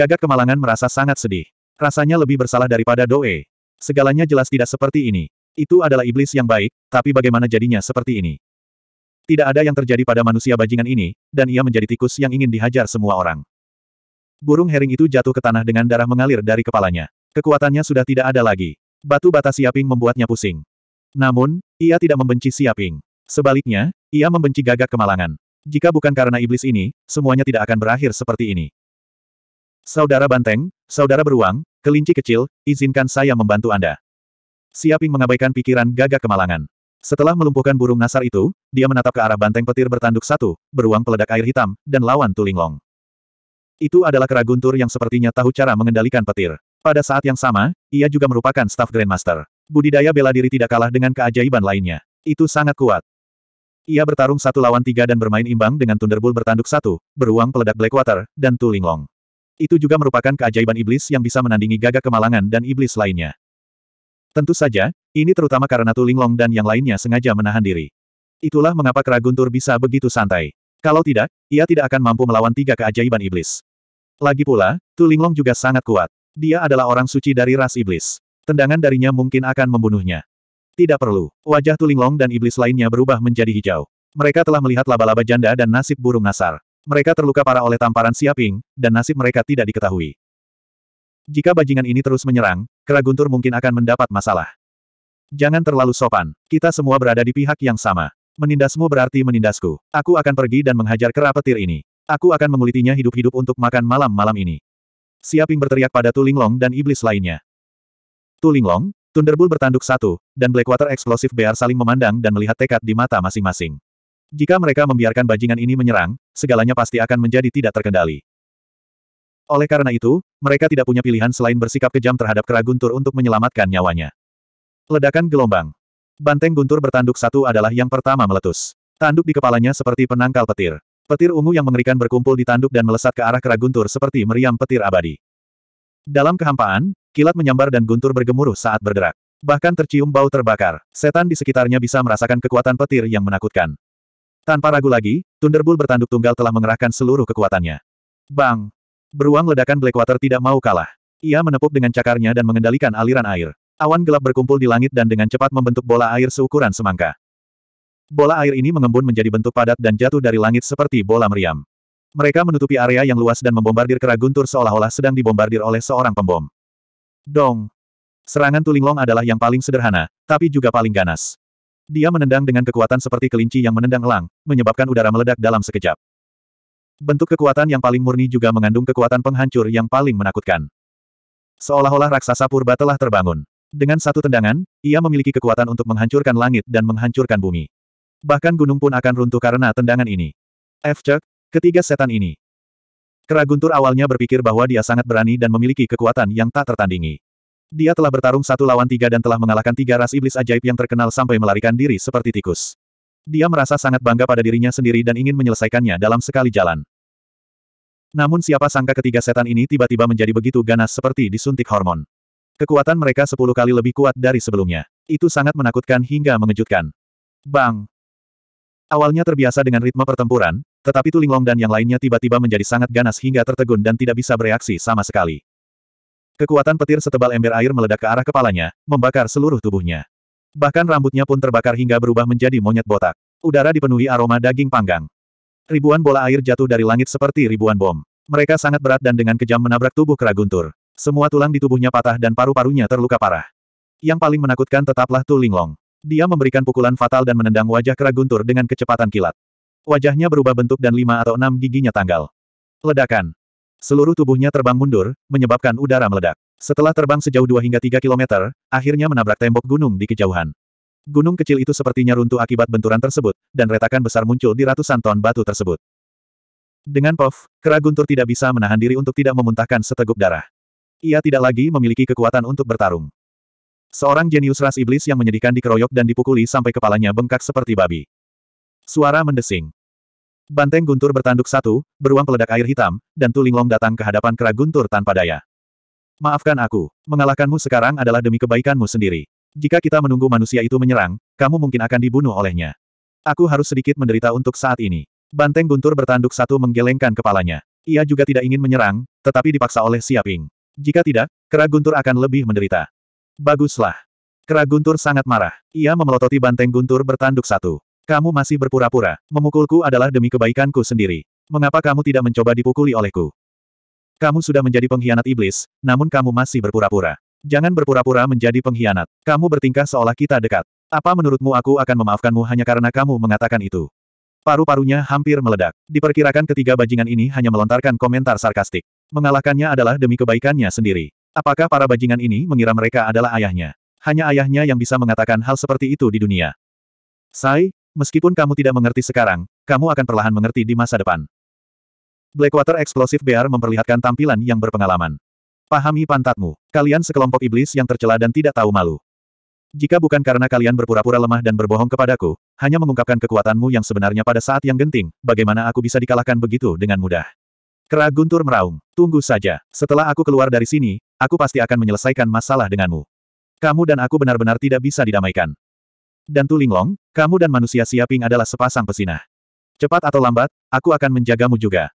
Gagak kemalangan merasa sangat sedih. Rasanya lebih bersalah daripada Doe. Segalanya jelas tidak seperti ini. Itu adalah iblis yang baik, tapi bagaimana jadinya seperti ini? Tidak ada yang terjadi pada manusia bajingan ini, dan ia menjadi tikus yang ingin dihajar semua orang. Burung herring itu jatuh ke tanah dengan darah mengalir dari kepalanya. Kekuatannya sudah tidak ada lagi. Batu bata Siaping membuatnya pusing. Namun, ia tidak membenci Siaping. Sebaliknya, ia membenci gagak kemalangan. Jika bukan karena iblis ini, semuanya tidak akan berakhir seperti ini. Saudara Banteng, Saudara Beruang, kelinci kecil, izinkan saya membantu Anda. Siaping mengabaikan pikiran gagak kemalangan. Setelah melumpuhkan burung nasar itu, dia menatap ke arah banteng petir bertanduk satu, beruang peledak air hitam, dan lawan tulinglong. Itu adalah kera guntur yang sepertinya tahu cara mengendalikan petir. Pada saat yang sama, ia juga merupakan staf Grandmaster. Budidaya bela diri tidak kalah dengan keajaiban lainnya. Itu sangat kuat. Ia bertarung satu lawan tiga dan bermain imbang dengan Thunderbolt bertanduk satu, beruang peledak Blackwater, dan Tulinglong. Itu juga merupakan keajaiban iblis yang bisa menandingi gagak kemalangan dan iblis lainnya. Tentu saja, ini terutama karena Tu Linglong dan yang lainnya sengaja menahan diri. Itulah mengapa Keraguntur bisa begitu santai. Kalau tidak, ia tidak akan mampu melawan tiga keajaiban iblis. Lagi pula, Tu Linglong juga sangat kuat. Dia adalah orang suci dari ras iblis. Tendangan darinya mungkin akan membunuhnya. Tidak perlu. Wajah Tu Linglong dan iblis lainnya berubah menjadi hijau. Mereka telah melihat laba-laba janda dan nasib burung nasar. Mereka terluka parah oleh tamparan Siaping, dan nasib mereka tidak diketahui. Jika bajingan ini terus menyerang, Kera Guntur mungkin akan mendapat masalah. Jangan terlalu sopan. Kita semua berada di pihak yang sama. Menindasmu berarti menindasku. Aku akan pergi dan menghajar kera petir ini. Aku akan mengulitinya hidup-hidup untuk makan malam malam ini. Siaping berteriak pada Tulinglong dan iblis lainnya. Tulinglong, Thunderbolt bertanduk satu, dan Blackwater Explosive Bear saling memandang dan melihat tekad di mata masing-masing. Jika mereka membiarkan bajingan ini menyerang, segalanya pasti akan menjadi tidak terkendali. Oleh karena itu, mereka tidak punya pilihan selain bersikap kejam terhadap kera guntur untuk menyelamatkan nyawanya. Ledakan gelombang. Banteng guntur bertanduk satu adalah yang pertama meletus. Tanduk di kepalanya seperti penangkal petir. Petir ungu yang mengerikan berkumpul di tanduk dan melesat ke arah kera guntur seperti meriam petir abadi. Dalam kehampaan, kilat menyambar dan guntur bergemuruh saat berderak. Bahkan tercium bau terbakar. Setan di sekitarnya bisa merasakan kekuatan petir yang menakutkan. Tanpa ragu lagi, Thunderbolt bertanduk tunggal telah mengerahkan seluruh kekuatannya. Bang! Beruang ledakan Blackwater tidak mau kalah. Ia menepuk dengan cakarnya dan mengendalikan aliran air. Awan gelap berkumpul di langit dan dengan cepat membentuk bola air seukuran semangka. Bola air ini mengembun menjadi bentuk padat dan jatuh dari langit seperti bola meriam. Mereka menutupi area yang luas dan membombardir kera guntur seolah-olah sedang dibombardir oleh seorang pembom. Dong! Serangan tulinglong adalah yang paling sederhana, tapi juga paling ganas. Dia menendang dengan kekuatan seperti kelinci yang menendang elang, menyebabkan udara meledak dalam sekejap. Bentuk kekuatan yang paling murni juga mengandung kekuatan penghancur yang paling menakutkan. Seolah-olah raksasa purba telah terbangun. Dengan satu tendangan, ia memiliki kekuatan untuk menghancurkan langit dan menghancurkan bumi. Bahkan gunung pun akan runtuh karena tendangan ini. Efcek, ketiga setan ini. Keraguntur awalnya berpikir bahwa dia sangat berani dan memiliki kekuatan yang tak tertandingi. Dia telah bertarung satu lawan tiga dan telah mengalahkan tiga ras iblis ajaib yang terkenal sampai melarikan diri seperti tikus. Dia merasa sangat bangga pada dirinya sendiri dan ingin menyelesaikannya dalam sekali jalan. Namun siapa sangka ketiga setan ini tiba-tiba menjadi begitu ganas seperti disuntik hormon. Kekuatan mereka sepuluh kali lebih kuat dari sebelumnya. Itu sangat menakutkan hingga mengejutkan. Bang! Awalnya terbiasa dengan ritme pertempuran, tetapi Tulinglong dan yang lainnya tiba-tiba menjadi sangat ganas hingga tertegun dan tidak bisa bereaksi sama sekali. Kekuatan petir setebal ember air meledak ke arah kepalanya, membakar seluruh tubuhnya. Bahkan rambutnya pun terbakar hingga berubah menjadi monyet botak. Udara dipenuhi aroma daging panggang. Ribuan bola air jatuh dari langit seperti ribuan bom. Mereka sangat berat dan dengan kejam menabrak tubuh Keraguntur. Semua tulang di tubuhnya patah dan paru-parunya terluka parah. Yang paling menakutkan tetaplah Tu Linglong. Dia memberikan pukulan fatal dan menendang wajah Keraguntur dengan kecepatan kilat. Wajahnya berubah bentuk dan lima atau enam giginya tanggal. Ledakan. Seluruh tubuhnya terbang mundur, menyebabkan udara meledak. Setelah terbang sejauh 2 hingga 3 kilometer, akhirnya menabrak tembok gunung di kejauhan. Gunung kecil itu sepertinya runtuh akibat benturan tersebut, dan retakan besar muncul di ratusan ton batu tersebut. Dengan POV, Kera Guntur tidak bisa menahan diri untuk tidak memuntahkan seteguk darah. Ia tidak lagi memiliki kekuatan untuk bertarung. Seorang jenius ras iblis yang menyedihkan dikeroyok dan dipukuli sampai kepalanya bengkak seperti babi. Suara mendesing. Banteng guntur bertanduk satu, beruang peledak air hitam, dan Tulinglong datang ke hadapan kera guntur tanpa daya. Maafkan aku, mengalahkanmu sekarang adalah demi kebaikanmu sendiri. Jika kita menunggu manusia itu menyerang, kamu mungkin akan dibunuh olehnya. Aku harus sedikit menderita untuk saat ini. Banteng guntur bertanduk satu menggelengkan kepalanya. Ia juga tidak ingin menyerang, tetapi dipaksa oleh Siaping. Jika tidak, kera guntur akan lebih menderita. Baguslah. Kera guntur sangat marah. Ia memelototi banteng guntur bertanduk satu. Kamu masih berpura-pura. Memukulku adalah demi kebaikanku sendiri. Mengapa kamu tidak mencoba dipukuli olehku? Kamu sudah menjadi pengkhianat iblis, namun kamu masih berpura-pura. Jangan berpura-pura menjadi pengkhianat. Kamu bertingkah seolah kita dekat. Apa menurutmu aku akan memaafkanmu hanya karena kamu mengatakan itu? Paru-parunya hampir meledak. Diperkirakan ketiga bajingan ini hanya melontarkan komentar sarkastik. Mengalahkannya adalah demi kebaikannya sendiri. Apakah para bajingan ini mengira mereka adalah ayahnya? Hanya ayahnya yang bisa mengatakan hal seperti itu di dunia. Sai, Meskipun kamu tidak mengerti sekarang, kamu akan perlahan mengerti di masa depan. Blackwater Explosive Bear memperlihatkan tampilan yang berpengalaman. Pahami pantatmu, kalian sekelompok iblis yang tercela dan tidak tahu malu. Jika bukan karena kalian berpura-pura lemah dan berbohong kepadaku, hanya mengungkapkan kekuatanmu yang sebenarnya pada saat yang genting, bagaimana aku bisa dikalahkan begitu dengan mudah. Kera Guntur meraung, tunggu saja, setelah aku keluar dari sini, aku pasti akan menyelesaikan masalah denganmu. Kamu dan aku benar-benar tidak bisa didamaikan dan Tu Linglong, kamu dan manusia siaping adalah sepasang pesina. Cepat atau lambat, aku akan menjagamu juga.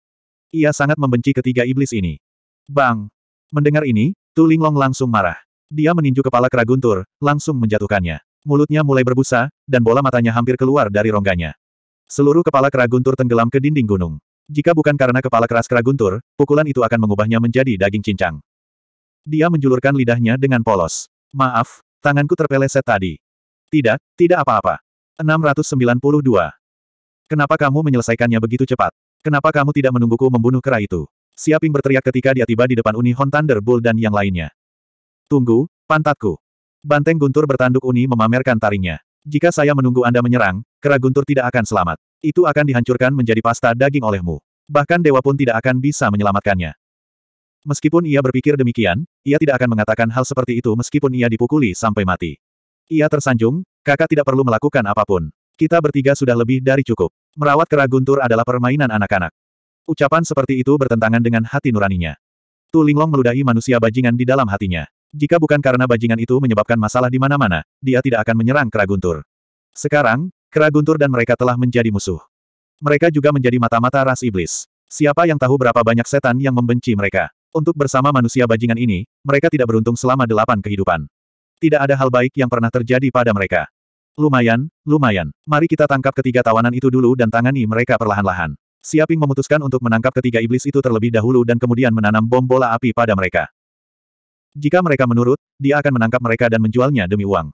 Ia sangat membenci ketiga iblis ini. Bang! Mendengar ini, Tu Linglong langsung marah. Dia meninju kepala Keraguntur, langsung menjatuhkannya. Mulutnya mulai berbusa, dan bola matanya hampir keluar dari rongganya. Seluruh kepala Keraguntur tenggelam ke dinding gunung. Jika bukan karena kepala keras Keraguntur, pukulan itu akan mengubahnya menjadi daging cincang. Dia menjulurkan lidahnya dengan polos. Maaf, tanganku terpeleset tadi. Tidak, tidak apa-apa. 692. Kenapa kamu menyelesaikannya begitu cepat? Kenapa kamu tidak menungguku membunuh kera itu? Siaping berteriak ketika dia tiba di depan Uni Hon Thunderbolt dan yang lainnya. Tunggu, pantatku. Banteng guntur bertanduk Uni memamerkan taringnya. Jika saya menunggu Anda menyerang, kera guntur tidak akan selamat. Itu akan dihancurkan menjadi pasta daging olehmu. Bahkan dewa pun tidak akan bisa menyelamatkannya. Meskipun ia berpikir demikian, ia tidak akan mengatakan hal seperti itu meskipun ia dipukuli sampai mati. Ia tersanjung, kakak tidak perlu melakukan apapun. Kita bertiga sudah lebih dari cukup. Merawat kera guntur adalah permainan anak-anak. Ucapan seperti itu bertentangan dengan hati nuraninya. Tu Linglong meludahi manusia bajingan di dalam hatinya. Jika bukan karena bajingan itu menyebabkan masalah di mana-mana, dia tidak akan menyerang kera guntur. Sekarang, kera guntur dan mereka telah menjadi musuh. Mereka juga menjadi mata-mata ras iblis. Siapa yang tahu berapa banyak setan yang membenci mereka? Untuk bersama manusia bajingan ini, mereka tidak beruntung selama delapan kehidupan. Tidak ada hal baik yang pernah terjadi pada mereka. Lumayan, lumayan. Mari kita tangkap ketiga tawanan itu dulu dan tangani mereka perlahan-lahan. Siaping memutuskan untuk menangkap ketiga iblis itu terlebih dahulu dan kemudian menanam bom bola api pada mereka. Jika mereka menurut, dia akan menangkap mereka dan menjualnya demi uang.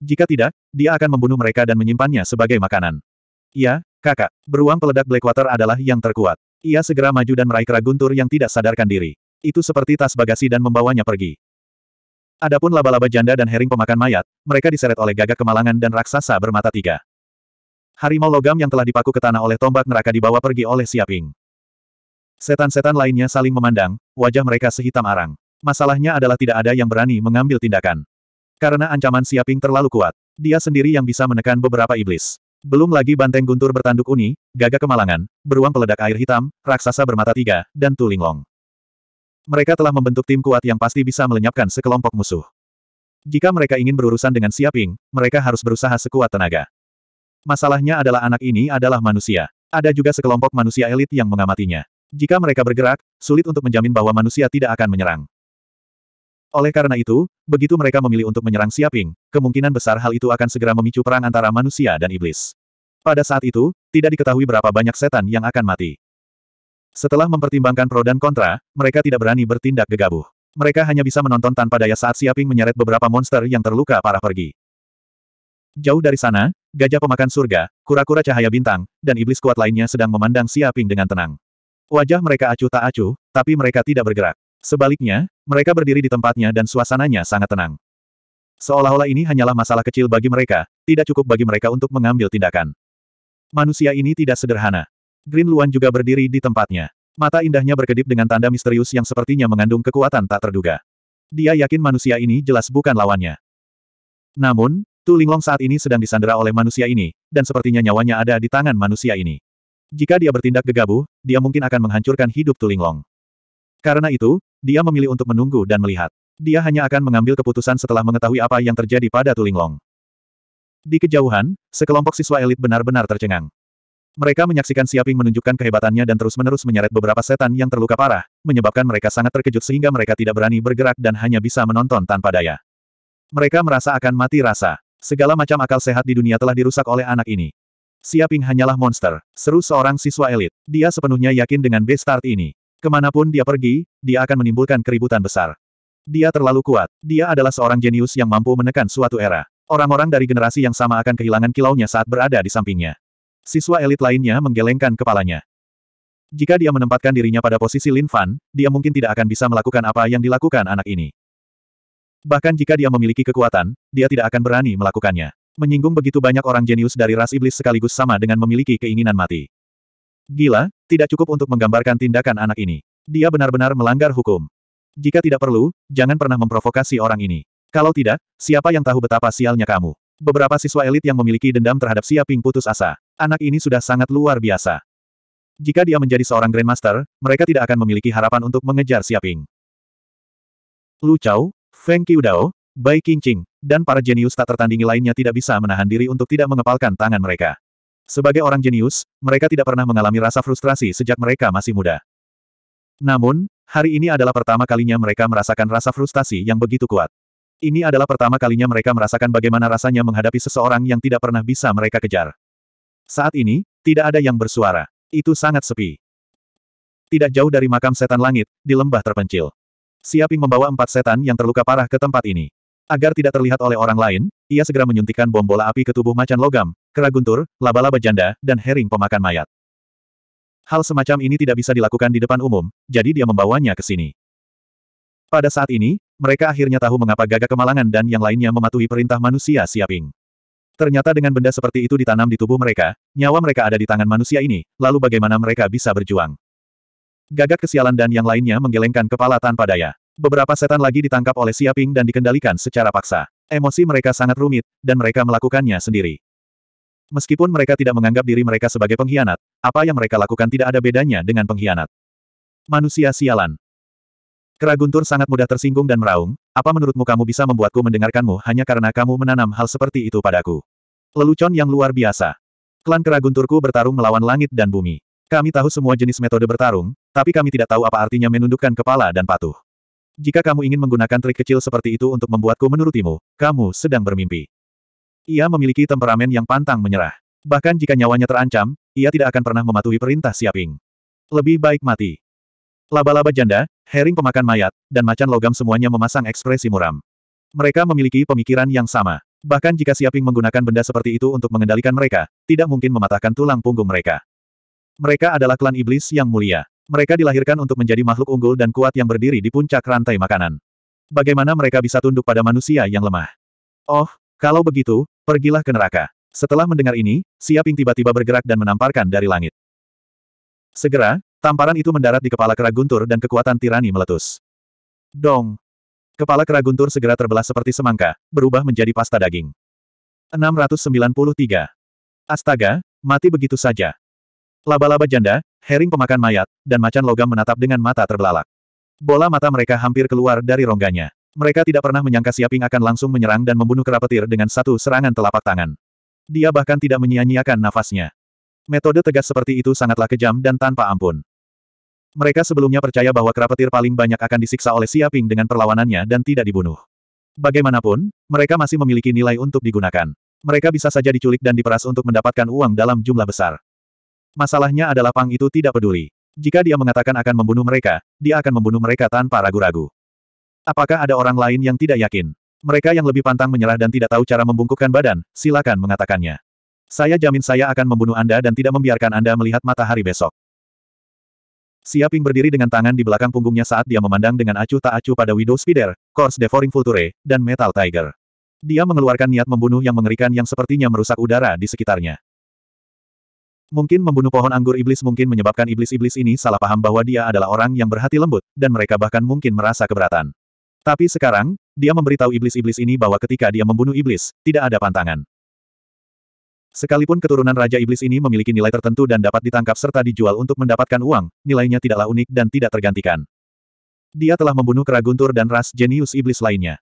Jika tidak, dia akan membunuh mereka dan menyimpannya sebagai makanan. Ya, kakak, beruang peledak Blackwater adalah yang terkuat. Ia segera maju dan meraih kera yang tidak sadarkan diri. Itu seperti tas bagasi dan membawanya pergi. Adapun laba-laba janda dan herring pemakan mayat, mereka diseret oleh gagak kemalangan dan raksasa bermata tiga. Harimau logam yang telah dipaku ke tanah oleh tombak neraka dibawa pergi oleh Siaping. Setan-setan lainnya saling memandang, wajah mereka sehitam arang. Masalahnya adalah tidak ada yang berani mengambil tindakan. Karena ancaman Siaping terlalu kuat, dia sendiri yang bisa menekan beberapa iblis. Belum lagi banteng guntur bertanduk uni, gagak kemalangan, beruang peledak air hitam, raksasa bermata tiga, dan tulinglong. Mereka telah membentuk tim kuat yang pasti bisa melenyapkan sekelompok musuh. Jika mereka ingin berurusan dengan Siaping, mereka harus berusaha sekuat tenaga. Masalahnya adalah anak ini adalah manusia. Ada juga sekelompok manusia elit yang mengamatinya. Jika mereka bergerak, sulit untuk menjamin bahwa manusia tidak akan menyerang. Oleh karena itu, begitu mereka memilih untuk menyerang Siaping, kemungkinan besar hal itu akan segera memicu perang antara manusia dan iblis. Pada saat itu, tidak diketahui berapa banyak setan yang akan mati. Setelah mempertimbangkan pro dan kontra, mereka tidak berani bertindak gegabah. Mereka hanya bisa menonton tanpa daya saat Siaping menyeret beberapa monster yang terluka parah pergi. Jauh dari sana, gajah pemakan surga, kura-kura cahaya bintang, dan iblis kuat lainnya sedang memandang Siaping dengan tenang. Wajah mereka acuh tak acuh, tapi mereka tidak bergerak. Sebaliknya, mereka berdiri di tempatnya dan suasananya sangat tenang. Seolah-olah ini hanyalah masalah kecil bagi mereka, tidak cukup bagi mereka untuk mengambil tindakan. Manusia ini tidak sederhana. Green Luan juga berdiri di tempatnya. Mata indahnya berkedip dengan tanda misterius yang sepertinya mengandung kekuatan tak terduga. Dia yakin manusia ini jelas bukan lawannya. Namun, Tu Linglong saat ini sedang disandera oleh manusia ini, dan sepertinya nyawanya ada di tangan manusia ini. Jika dia bertindak gegabah, dia mungkin akan menghancurkan hidup Tu Linglong. Karena itu, dia memilih untuk menunggu dan melihat. Dia hanya akan mengambil keputusan setelah mengetahui apa yang terjadi pada Tu Linglong. Di kejauhan, sekelompok siswa elit benar-benar tercengang. Mereka menyaksikan Siaping menunjukkan kehebatannya dan terus-menerus menyeret beberapa setan yang terluka parah, menyebabkan mereka sangat terkejut sehingga mereka tidak berani bergerak dan hanya bisa menonton tanpa daya. Mereka merasa akan mati rasa. Segala macam akal sehat di dunia telah dirusak oleh anak ini. Siaping hanyalah monster, seru seorang siswa elit. Dia sepenuhnya yakin dengan B-Start ini. Kemanapun dia pergi, dia akan menimbulkan keributan besar. Dia terlalu kuat. Dia adalah seorang jenius yang mampu menekan suatu era. Orang-orang dari generasi yang sama akan kehilangan kilaunya saat berada di sampingnya. Siswa elit lainnya menggelengkan kepalanya. Jika dia menempatkan dirinya pada posisi Lin Fan, dia mungkin tidak akan bisa melakukan apa yang dilakukan anak ini. Bahkan jika dia memiliki kekuatan, dia tidak akan berani melakukannya. Menyinggung begitu banyak orang jenius dari ras iblis sekaligus sama dengan memiliki keinginan mati. Gila, tidak cukup untuk menggambarkan tindakan anak ini. Dia benar-benar melanggar hukum. Jika tidak perlu, jangan pernah memprovokasi orang ini. Kalau tidak, siapa yang tahu betapa sialnya kamu? Beberapa siswa elit yang memiliki dendam terhadap Xia Ping putus asa. Anak ini sudah sangat luar biasa. Jika dia menjadi seorang Grandmaster, mereka tidak akan memiliki harapan untuk mengejar Siaping. Lu Chao, Feng Qiudao, Bai Qingqing, dan para jenius tak tertandingi lainnya tidak bisa menahan diri untuk tidak mengepalkan tangan mereka. Sebagai orang jenius, mereka tidak pernah mengalami rasa frustrasi sejak mereka masih muda. Namun, hari ini adalah pertama kalinya mereka merasakan rasa frustasi yang begitu kuat. Ini adalah pertama kalinya mereka merasakan bagaimana rasanya menghadapi seseorang yang tidak pernah bisa mereka kejar. Saat ini, tidak ada yang bersuara. Itu sangat sepi. Tidak jauh dari makam setan langit, di lembah terpencil. Siaping membawa empat setan yang terluka parah ke tempat ini. Agar tidak terlihat oleh orang lain, ia segera menyuntikkan bom bola api ke tubuh macan logam, keraguntur, laba-laba janda, dan herring pemakan mayat. Hal semacam ini tidak bisa dilakukan di depan umum, jadi dia membawanya ke sini. Pada saat ini, mereka akhirnya tahu mengapa gagak kemalangan dan yang lainnya mematuhi perintah manusia Siaping. Ternyata dengan benda seperti itu ditanam di tubuh mereka, nyawa mereka ada di tangan manusia ini, lalu bagaimana mereka bisa berjuang? Gagak kesialan dan yang lainnya menggelengkan kepala tanpa daya. Beberapa setan lagi ditangkap oleh Siaping dan dikendalikan secara paksa. Emosi mereka sangat rumit, dan mereka melakukannya sendiri. Meskipun mereka tidak menganggap diri mereka sebagai pengkhianat, apa yang mereka lakukan tidak ada bedanya dengan pengkhianat. Manusia sialan. Kera Guntur sangat mudah tersinggung dan meraung, apa menurutmu kamu bisa membuatku mendengarkanmu hanya karena kamu menanam hal seperti itu padaku? Lelucon yang luar biasa. Klan Kera Gunturku bertarung melawan langit dan bumi. Kami tahu semua jenis metode bertarung, tapi kami tidak tahu apa artinya menundukkan kepala dan patuh. Jika kamu ingin menggunakan trik kecil seperti itu untuk membuatku menurutimu, kamu sedang bermimpi. Ia memiliki temperamen yang pantang menyerah. Bahkan jika nyawanya terancam, ia tidak akan pernah mematuhi perintah Siaping. Lebih baik mati. Laba-laba janda, herring pemakan mayat, dan macan logam semuanya memasang ekspresi muram. Mereka memiliki pemikiran yang sama. Bahkan jika Siaping menggunakan benda seperti itu untuk mengendalikan mereka, tidak mungkin mematahkan tulang punggung mereka. Mereka adalah klan iblis yang mulia. Mereka dilahirkan untuk menjadi makhluk unggul dan kuat yang berdiri di puncak rantai makanan. Bagaimana mereka bisa tunduk pada manusia yang lemah? Oh, kalau begitu, pergilah ke neraka. Setelah mendengar ini, Siaping tiba-tiba bergerak dan menamparkan dari langit. Segera, Tamparan itu mendarat di kepala kera guntur dan kekuatan tirani meletus. Dong! Kepala kera guntur segera terbelah seperti semangka, berubah menjadi pasta daging. 693. Astaga, mati begitu saja. Laba-laba janda, herring pemakan mayat, dan macan logam menatap dengan mata terbelalak. Bola mata mereka hampir keluar dari rongganya. Mereka tidak pernah menyangka Siaping akan langsung menyerang dan membunuh kerapetir dengan satu serangan telapak tangan. Dia bahkan tidak menyia-nyiakan nafasnya. Metode tegas seperti itu sangatlah kejam dan tanpa ampun. Mereka sebelumnya percaya bahwa kerapetir paling banyak akan disiksa oleh Siaping dengan perlawanannya dan tidak dibunuh. Bagaimanapun, mereka masih memiliki nilai untuk digunakan. Mereka bisa saja diculik dan diperas untuk mendapatkan uang dalam jumlah besar. Masalahnya adalah Pang itu tidak peduli. Jika dia mengatakan akan membunuh mereka, dia akan membunuh mereka tanpa ragu-ragu. Apakah ada orang lain yang tidak yakin? Mereka yang lebih pantang menyerah dan tidak tahu cara membungkukkan badan, silakan mengatakannya. Saya jamin saya akan membunuh Anda dan tidak membiarkan Anda melihat matahari besok. Siaping berdiri dengan tangan di belakang punggungnya saat dia memandang dengan acuh tak acuh pada Widow Spider, Course Devouring Vulture, dan Metal Tiger. Dia mengeluarkan niat membunuh yang mengerikan yang sepertinya merusak udara di sekitarnya. Mungkin membunuh pohon anggur iblis mungkin menyebabkan iblis-iblis ini salah paham bahwa dia adalah orang yang berhati lembut, dan mereka bahkan mungkin merasa keberatan. Tapi sekarang, dia memberitahu iblis-iblis ini bahwa ketika dia membunuh iblis, tidak ada pantangan. Sekalipun keturunan Raja Iblis ini memiliki nilai tertentu dan dapat ditangkap serta dijual untuk mendapatkan uang, nilainya tidaklah unik dan tidak tergantikan. Dia telah membunuh Kera Guntur dan ras jenius Iblis lainnya.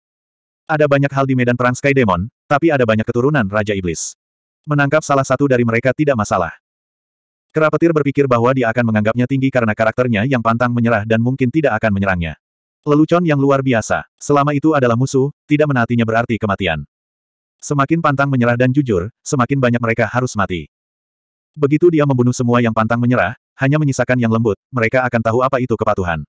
Ada banyak hal di medan perang Sky Demon, tapi ada banyak keturunan Raja Iblis. Menangkap salah satu dari mereka tidak masalah. Kera Petir berpikir bahwa dia akan menganggapnya tinggi karena karakternya yang pantang menyerah dan mungkin tidak akan menyerangnya. Lelucon yang luar biasa, selama itu adalah musuh, tidak menatinya berarti kematian. Semakin pantang menyerah dan jujur, semakin banyak mereka harus mati. Begitu dia membunuh semua yang pantang menyerah, hanya menyisakan yang lembut, mereka akan tahu apa itu kepatuhan.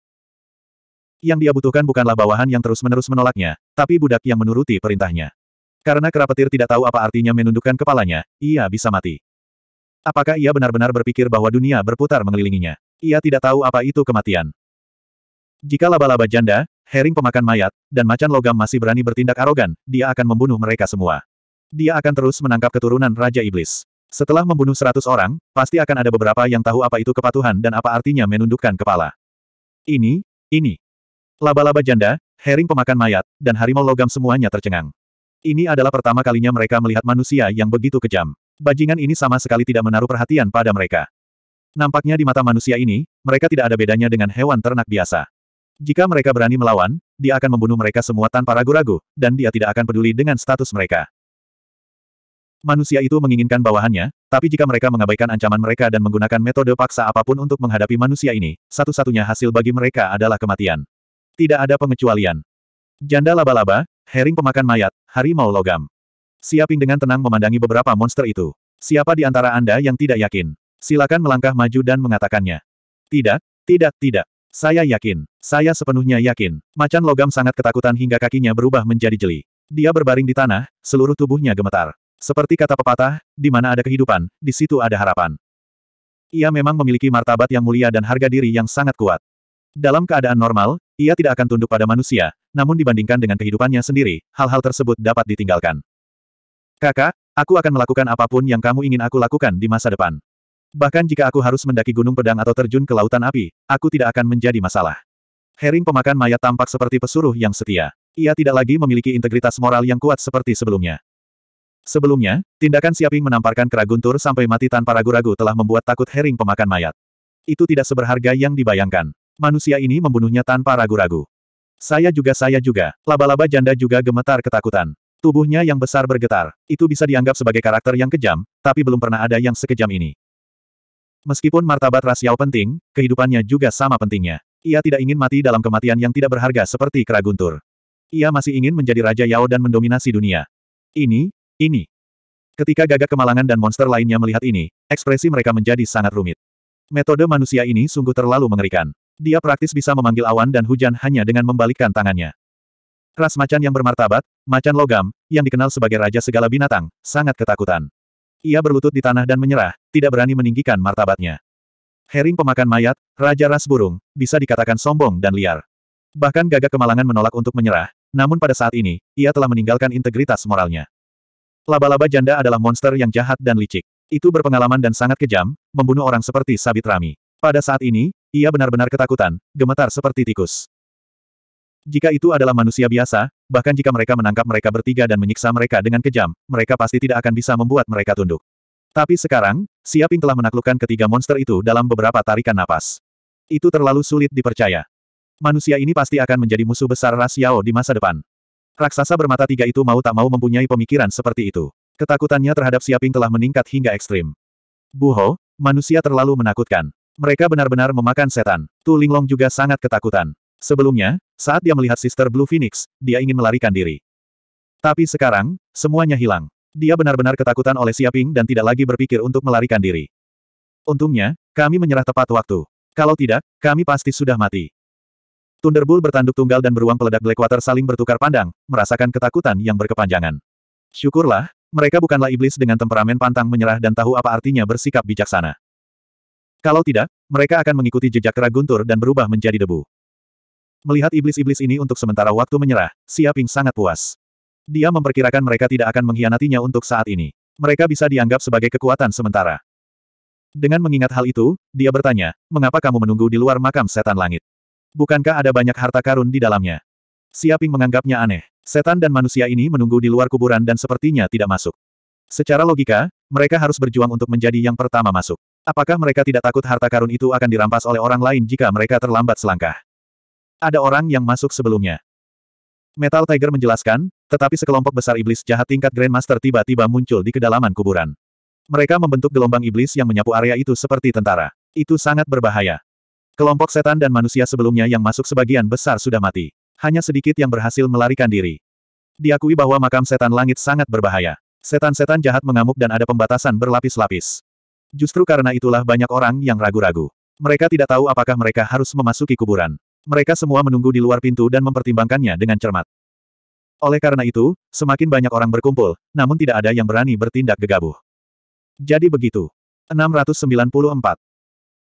Yang dia butuhkan bukanlah bawahan yang terus-menerus menolaknya, tapi budak yang menuruti perintahnya. Karena kerapetir tidak tahu apa artinya menundukkan kepalanya, ia bisa mati. Apakah ia benar-benar berpikir bahwa dunia berputar mengelilinginya? Ia tidak tahu apa itu kematian. Jika laba-laba janda, Hering pemakan mayat, dan macan logam masih berani bertindak arogan, dia akan membunuh mereka semua. Dia akan terus menangkap keturunan Raja Iblis. Setelah membunuh seratus orang, pasti akan ada beberapa yang tahu apa itu kepatuhan dan apa artinya menundukkan kepala. Ini, ini. Laba-laba janda, hering pemakan mayat, dan harimau logam semuanya tercengang. Ini adalah pertama kalinya mereka melihat manusia yang begitu kejam. Bajingan ini sama sekali tidak menaruh perhatian pada mereka. Nampaknya di mata manusia ini, mereka tidak ada bedanya dengan hewan ternak biasa. Jika mereka berani melawan, dia akan membunuh mereka semua tanpa ragu-ragu, dan dia tidak akan peduli dengan status mereka. Manusia itu menginginkan bawahannya, tapi jika mereka mengabaikan ancaman mereka dan menggunakan metode paksa apapun untuk menghadapi manusia ini, satu-satunya hasil bagi mereka adalah kematian. Tidak ada pengecualian. Janda laba-laba, Hering pemakan mayat, harimau logam. Siaping dengan tenang memandangi beberapa monster itu. Siapa di antara Anda yang tidak yakin? Silakan melangkah maju dan mengatakannya. Tidak, tidak, tidak. Saya yakin, saya sepenuhnya yakin, macan logam sangat ketakutan hingga kakinya berubah menjadi jeli. Dia berbaring di tanah, seluruh tubuhnya gemetar. Seperti kata pepatah, di mana ada kehidupan, di situ ada harapan. Ia memang memiliki martabat yang mulia dan harga diri yang sangat kuat. Dalam keadaan normal, ia tidak akan tunduk pada manusia, namun dibandingkan dengan kehidupannya sendiri, hal-hal tersebut dapat ditinggalkan. Kakak, aku akan melakukan apapun yang kamu ingin aku lakukan di masa depan. Bahkan jika aku harus mendaki gunung pedang atau terjun ke lautan api, aku tidak akan menjadi masalah. Herring pemakan mayat tampak seperti pesuruh yang setia. Ia tidak lagi memiliki integritas moral yang kuat seperti sebelumnya. Sebelumnya, tindakan Siaping menamparkan keraguntur sampai mati tanpa ragu-ragu telah membuat takut Herring pemakan mayat. Itu tidak seberharga yang dibayangkan. Manusia ini membunuhnya tanpa ragu-ragu. Saya juga saya juga. Laba-laba janda juga gemetar ketakutan. Tubuhnya yang besar bergetar. Itu bisa dianggap sebagai karakter yang kejam, tapi belum pernah ada yang sekejam ini. Meskipun martabat rasial penting, kehidupannya juga sama pentingnya. Ia tidak ingin mati dalam kematian yang tidak berharga seperti Keraguntur. Ia masih ingin menjadi Raja Yao dan mendominasi dunia. Ini, ini. Ketika gagak kemalangan dan monster lainnya melihat ini, ekspresi mereka menjadi sangat rumit. Metode manusia ini sungguh terlalu mengerikan. Dia praktis bisa memanggil awan dan hujan hanya dengan membalikkan tangannya. Ras macan yang bermartabat, macan logam, yang dikenal sebagai raja segala binatang, sangat ketakutan. Ia berlutut di tanah dan menyerah, tidak berani meninggikan martabatnya. Hering pemakan mayat, raja ras burung, bisa dikatakan sombong dan liar. Bahkan gagak kemalangan menolak untuk menyerah, namun pada saat ini, ia telah meninggalkan integritas moralnya. Laba-laba janda adalah monster yang jahat dan licik. Itu berpengalaman dan sangat kejam, membunuh orang seperti sabit rami. Pada saat ini, ia benar-benar ketakutan, gemetar seperti tikus. Jika itu adalah manusia biasa, bahkan jika mereka menangkap mereka bertiga dan menyiksa mereka dengan kejam, mereka pasti tidak akan bisa membuat mereka tunduk. Tapi sekarang, Siaping telah menaklukkan ketiga monster itu dalam beberapa tarikan napas. Itu terlalu sulit dipercaya. Manusia ini pasti akan menjadi musuh besar Ras Yao di masa depan. Raksasa bermata tiga itu mau tak mau mempunyai pemikiran seperti itu. Ketakutannya terhadap Siaping telah meningkat hingga ekstrim. Buho, manusia terlalu menakutkan. Mereka benar-benar memakan setan. Tu Linglong juga sangat ketakutan. Sebelumnya, saat dia melihat Sister Blue Phoenix, dia ingin melarikan diri. Tapi sekarang, semuanya hilang. Dia benar-benar ketakutan oleh Siaping dan tidak lagi berpikir untuk melarikan diri. Untungnya, kami menyerah tepat waktu. Kalau tidak, kami pasti sudah mati. Thunderbolt bertanduk tunggal dan beruang peledak Blackwater saling bertukar pandang, merasakan ketakutan yang berkepanjangan. Syukurlah, mereka bukanlah iblis dengan temperamen pantang menyerah dan tahu apa artinya bersikap bijaksana. Kalau tidak, mereka akan mengikuti jejak kera guntur dan berubah menjadi debu. Melihat iblis-iblis ini untuk sementara waktu menyerah, Siaping sangat puas. Dia memperkirakan mereka tidak akan mengkhianatinya untuk saat ini. Mereka bisa dianggap sebagai kekuatan sementara. Dengan mengingat hal itu, dia bertanya, mengapa kamu menunggu di luar makam setan langit? Bukankah ada banyak harta karun di dalamnya? Siaping menganggapnya aneh. Setan dan manusia ini menunggu di luar kuburan dan sepertinya tidak masuk. Secara logika, mereka harus berjuang untuk menjadi yang pertama masuk. Apakah mereka tidak takut harta karun itu akan dirampas oleh orang lain jika mereka terlambat selangkah? Ada orang yang masuk sebelumnya. Metal Tiger menjelaskan, tetapi sekelompok besar iblis jahat tingkat Grandmaster tiba-tiba muncul di kedalaman kuburan. Mereka membentuk gelombang iblis yang menyapu area itu seperti tentara. Itu sangat berbahaya. Kelompok setan dan manusia sebelumnya yang masuk sebagian besar sudah mati. Hanya sedikit yang berhasil melarikan diri. Diakui bahwa makam setan langit sangat berbahaya. Setan-setan jahat mengamuk dan ada pembatasan berlapis-lapis. Justru karena itulah banyak orang yang ragu-ragu. Mereka tidak tahu apakah mereka harus memasuki kuburan. Mereka semua menunggu di luar pintu dan mempertimbangkannya dengan cermat. Oleh karena itu, semakin banyak orang berkumpul, namun tidak ada yang berani bertindak gegabah. Jadi begitu. 694.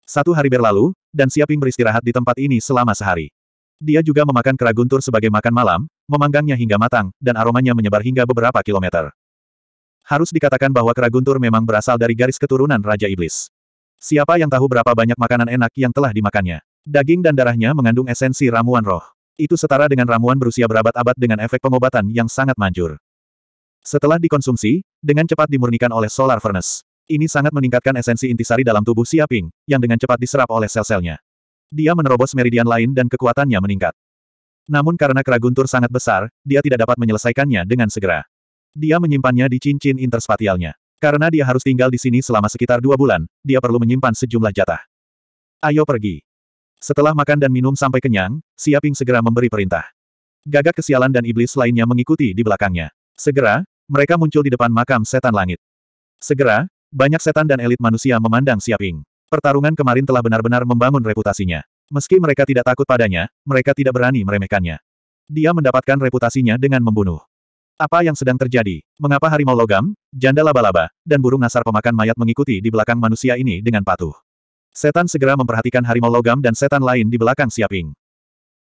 Satu hari berlalu, dan Siaping beristirahat di tempat ini selama sehari. Dia juga memakan keraguntur sebagai makan malam, memanggangnya hingga matang, dan aromanya menyebar hingga beberapa kilometer. Harus dikatakan bahwa keraguntur memang berasal dari garis keturunan Raja Iblis. Siapa yang tahu berapa banyak makanan enak yang telah dimakannya? Daging dan darahnya mengandung esensi ramuan roh. Itu setara dengan ramuan berusia berabad-abad dengan efek pengobatan yang sangat manjur. Setelah dikonsumsi, dengan cepat dimurnikan oleh solar furnace. Ini sangat meningkatkan esensi intisari dalam tubuh Siaping, yang dengan cepat diserap oleh sel-selnya. Dia menerobos meridian lain dan kekuatannya meningkat. Namun karena keraguntur sangat besar, dia tidak dapat menyelesaikannya dengan segera. Dia menyimpannya di cincin interspatialnya. Karena dia harus tinggal di sini selama sekitar dua bulan, dia perlu menyimpan sejumlah jatah. Ayo pergi. Setelah makan dan minum sampai kenyang, Siaping segera memberi perintah. Gagak kesialan dan iblis lainnya mengikuti di belakangnya. Segera, mereka muncul di depan makam setan langit. Segera, banyak setan dan elit manusia memandang Siaping. Pertarungan kemarin telah benar-benar membangun reputasinya. Meski mereka tidak takut padanya, mereka tidak berani meremehkannya. Dia mendapatkan reputasinya dengan membunuh. Apa yang sedang terjadi? Mengapa harimau logam, janda laba-laba, dan burung nasar pemakan mayat mengikuti di belakang manusia ini dengan patuh? Setan segera memperhatikan harimau logam dan setan lain di belakang Siaping.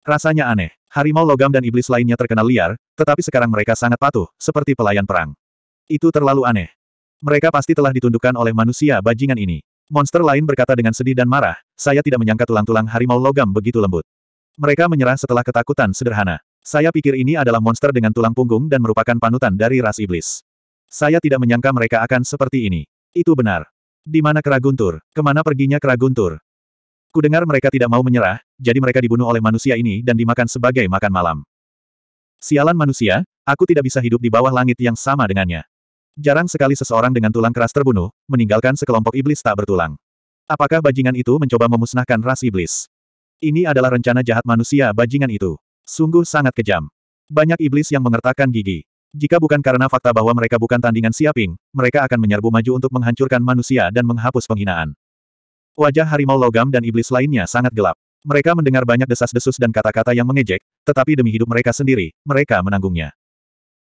Rasanya aneh. Harimau logam dan iblis lainnya terkenal liar, tetapi sekarang mereka sangat patuh, seperti pelayan perang. Itu terlalu aneh. Mereka pasti telah ditundukkan oleh manusia bajingan ini. Monster lain berkata dengan sedih dan marah, saya tidak menyangka tulang-tulang harimau logam begitu lembut. Mereka menyerah setelah ketakutan sederhana. Saya pikir ini adalah monster dengan tulang punggung dan merupakan panutan dari ras iblis. Saya tidak menyangka mereka akan seperti ini. Itu benar. Di mana Keraguntur? Kemana perginya Keraguntur? Kudengar mereka tidak mau menyerah, jadi mereka dibunuh oleh manusia ini dan dimakan sebagai makan malam. Sialan manusia, aku tidak bisa hidup di bawah langit yang sama dengannya. Jarang sekali seseorang dengan tulang keras terbunuh, meninggalkan sekelompok iblis tak bertulang. Apakah bajingan itu mencoba memusnahkan ras iblis? Ini adalah rencana jahat manusia bajingan itu. Sungguh sangat kejam. Banyak iblis yang mengertakkan gigi. Jika bukan karena fakta bahwa mereka bukan tandingan Siaping, mereka akan menyerbu maju untuk menghancurkan manusia dan menghapus penghinaan. Wajah harimau logam dan iblis lainnya sangat gelap. Mereka mendengar banyak desas-desus dan kata-kata yang mengejek, tetapi demi hidup mereka sendiri, mereka menanggungnya.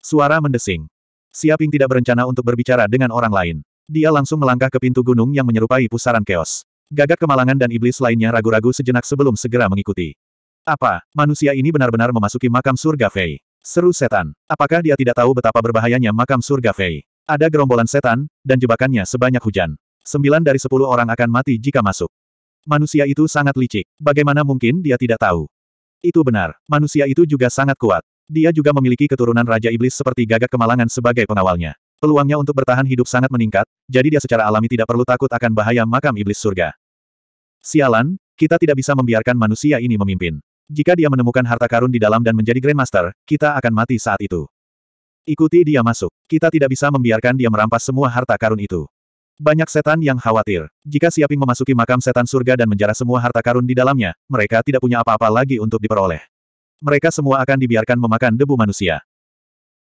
Suara mendesing. Siaping tidak berencana untuk berbicara dengan orang lain. Dia langsung melangkah ke pintu gunung yang menyerupai pusaran keos. Gagak kemalangan dan iblis lainnya ragu-ragu sejenak sebelum segera mengikuti. Apa, manusia ini benar-benar memasuki makam surga Fei? Seru setan. Apakah dia tidak tahu betapa berbahayanya makam surga Fei? Ada gerombolan setan, dan jebakannya sebanyak hujan. Sembilan dari sepuluh orang akan mati jika masuk. Manusia itu sangat licik. Bagaimana mungkin dia tidak tahu? Itu benar. Manusia itu juga sangat kuat. Dia juga memiliki keturunan Raja Iblis seperti gagak kemalangan sebagai pengawalnya. Peluangnya untuk bertahan hidup sangat meningkat, jadi dia secara alami tidak perlu takut akan bahaya makam iblis surga. Sialan, kita tidak bisa membiarkan manusia ini memimpin. Jika dia menemukan harta karun di dalam dan menjadi Grandmaster, kita akan mati saat itu. Ikuti dia masuk. Kita tidak bisa membiarkan dia merampas semua harta karun itu. Banyak setan yang khawatir. Jika Siaping memasuki makam setan surga dan menjarah semua harta karun di dalamnya, mereka tidak punya apa-apa lagi untuk diperoleh. Mereka semua akan dibiarkan memakan debu manusia.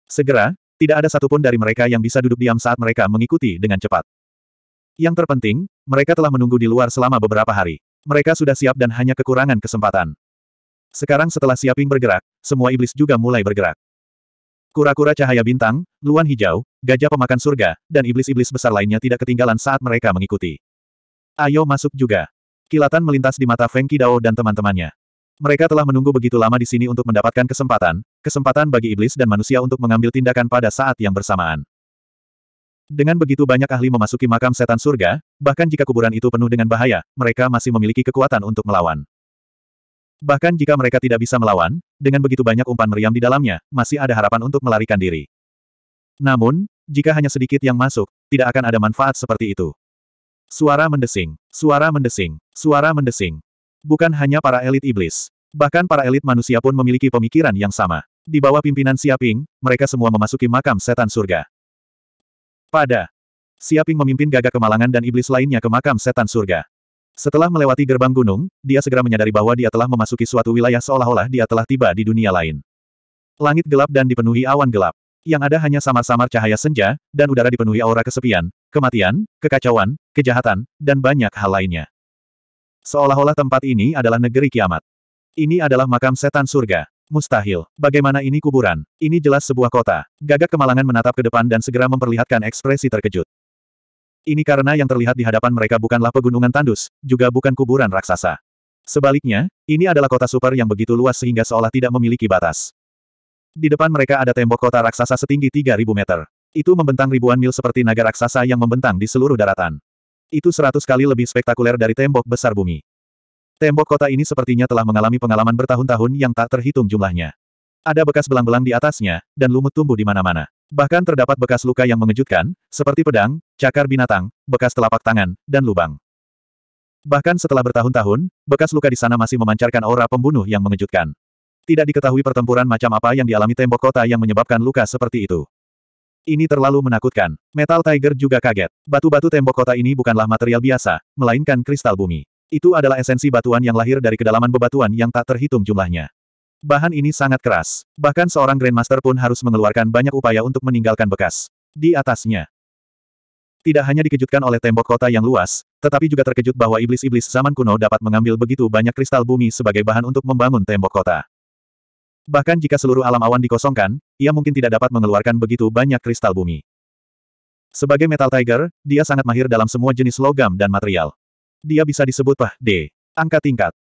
Segera, tidak ada satupun dari mereka yang bisa duduk diam saat mereka mengikuti dengan cepat. Yang terpenting, mereka telah menunggu di luar selama beberapa hari. Mereka sudah siap dan hanya kekurangan kesempatan. Sekarang setelah Siaping bergerak, semua iblis juga mulai bergerak. Kura-kura cahaya bintang, luan hijau, gajah pemakan surga, dan iblis-iblis besar lainnya tidak ketinggalan saat mereka mengikuti. Ayo masuk juga. Kilatan melintas di mata Feng Kidao dan teman-temannya. Mereka telah menunggu begitu lama di sini untuk mendapatkan kesempatan, kesempatan bagi iblis dan manusia untuk mengambil tindakan pada saat yang bersamaan. Dengan begitu banyak ahli memasuki makam setan surga, bahkan jika kuburan itu penuh dengan bahaya, mereka masih memiliki kekuatan untuk melawan. Bahkan jika mereka tidak bisa melawan, dengan begitu banyak umpan meriam di dalamnya, masih ada harapan untuk melarikan diri. Namun, jika hanya sedikit yang masuk, tidak akan ada manfaat seperti itu. Suara mendesing, suara mendesing, suara mendesing. Bukan hanya para elit iblis. Bahkan para elit manusia pun memiliki pemikiran yang sama. Di bawah pimpinan Siaping, mereka semua memasuki makam setan surga. Pada Siaping memimpin gagak kemalangan dan iblis lainnya ke makam setan surga. Setelah melewati gerbang gunung, dia segera menyadari bahwa dia telah memasuki suatu wilayah seolah-olah dia telah tiba di dunia lain. Langit gelap dan dipenuhi awan gelap. Yang ada hanya samar-samar cahaya senja, dan udara dipenuhi aura kesepian, kematian, kekacauan, kejahatan, dan banyak hal lainnya. Seolah-olah tempat ini adalah negeri kiamat. Ini adalah makam setan surga. Mustahil. Bagaimana ini kuburan? Ini jelas sebuah kota. Gagak kemalangan menatap ke depan dan segera memperlihatkan ekspresi terkejut. Ini karena yang terlihat di hadapan mereka bukanlah pegunungan tandus, juga bukan kuburan raksasa. Sebaliknya, ini adalah kota super yang begitu luas sehingga seolah tidak memiliki batas. Di depan mereka ada tembok kota raksasa setinggi 3.000 meter. Itu membentang ribuan mil seperti naga raksasa yang membentang di seluruh daratan. Itu seratus kali lebih spektakuler dari tembok besar bumi. Tembok kota ini sepertinya telah mengalami pengalaman bertahun-tahun yang tak terhitung jumlahnya. Ada bekas belang-belang di atasnya, dan lumut tumbuh di mana-mana. Bahkan terdapat bekas luka yang mengejutkan, seperti pedang, cakar binatang, bekas telapak tangan, dan lubang. Bahkan setelah bertahun-tahun, bekas luka di sana masih memancarkan aura pembunuh yang mengejutkan. Tidak diketahui pertempuran macam apa yang dialami tembok kota yang menyebabkan luka seperti itu. Ini terlalu menakutkan. Metal Tiger juga kaget. Batu-batu tembok kota ini bukanlah material biasa, melainkan kristal bumi. Itu adalah esensi batuan yang lahir dari kedalaman bebatuan yang tak terhitung jumlahnya. Bahan ini sangat keras. Bahkan seorang Grandmaster pun harus mengeluarkan banyak upaya untuk meninggalkan bekas. Di atasnya. Tidak hanya dikejutkan oleh tembok kota yang luas, tetapi juga terkejut bahwa iblis-iblis zaman kuno dapat mengambil begitu banyak kristal bumi sebagai bahan untuk membangun tembok kota. Bahkan jika seluruh alam awan dikosongkan, ia mungkin tidak dapat mengeluarkan begitu banyak kristal bumi. Sebagai Metal Tiger, dia sangat mahir dalam semua jenis logam dan material. Dia bisa disebut Pah D. Angka tingkat.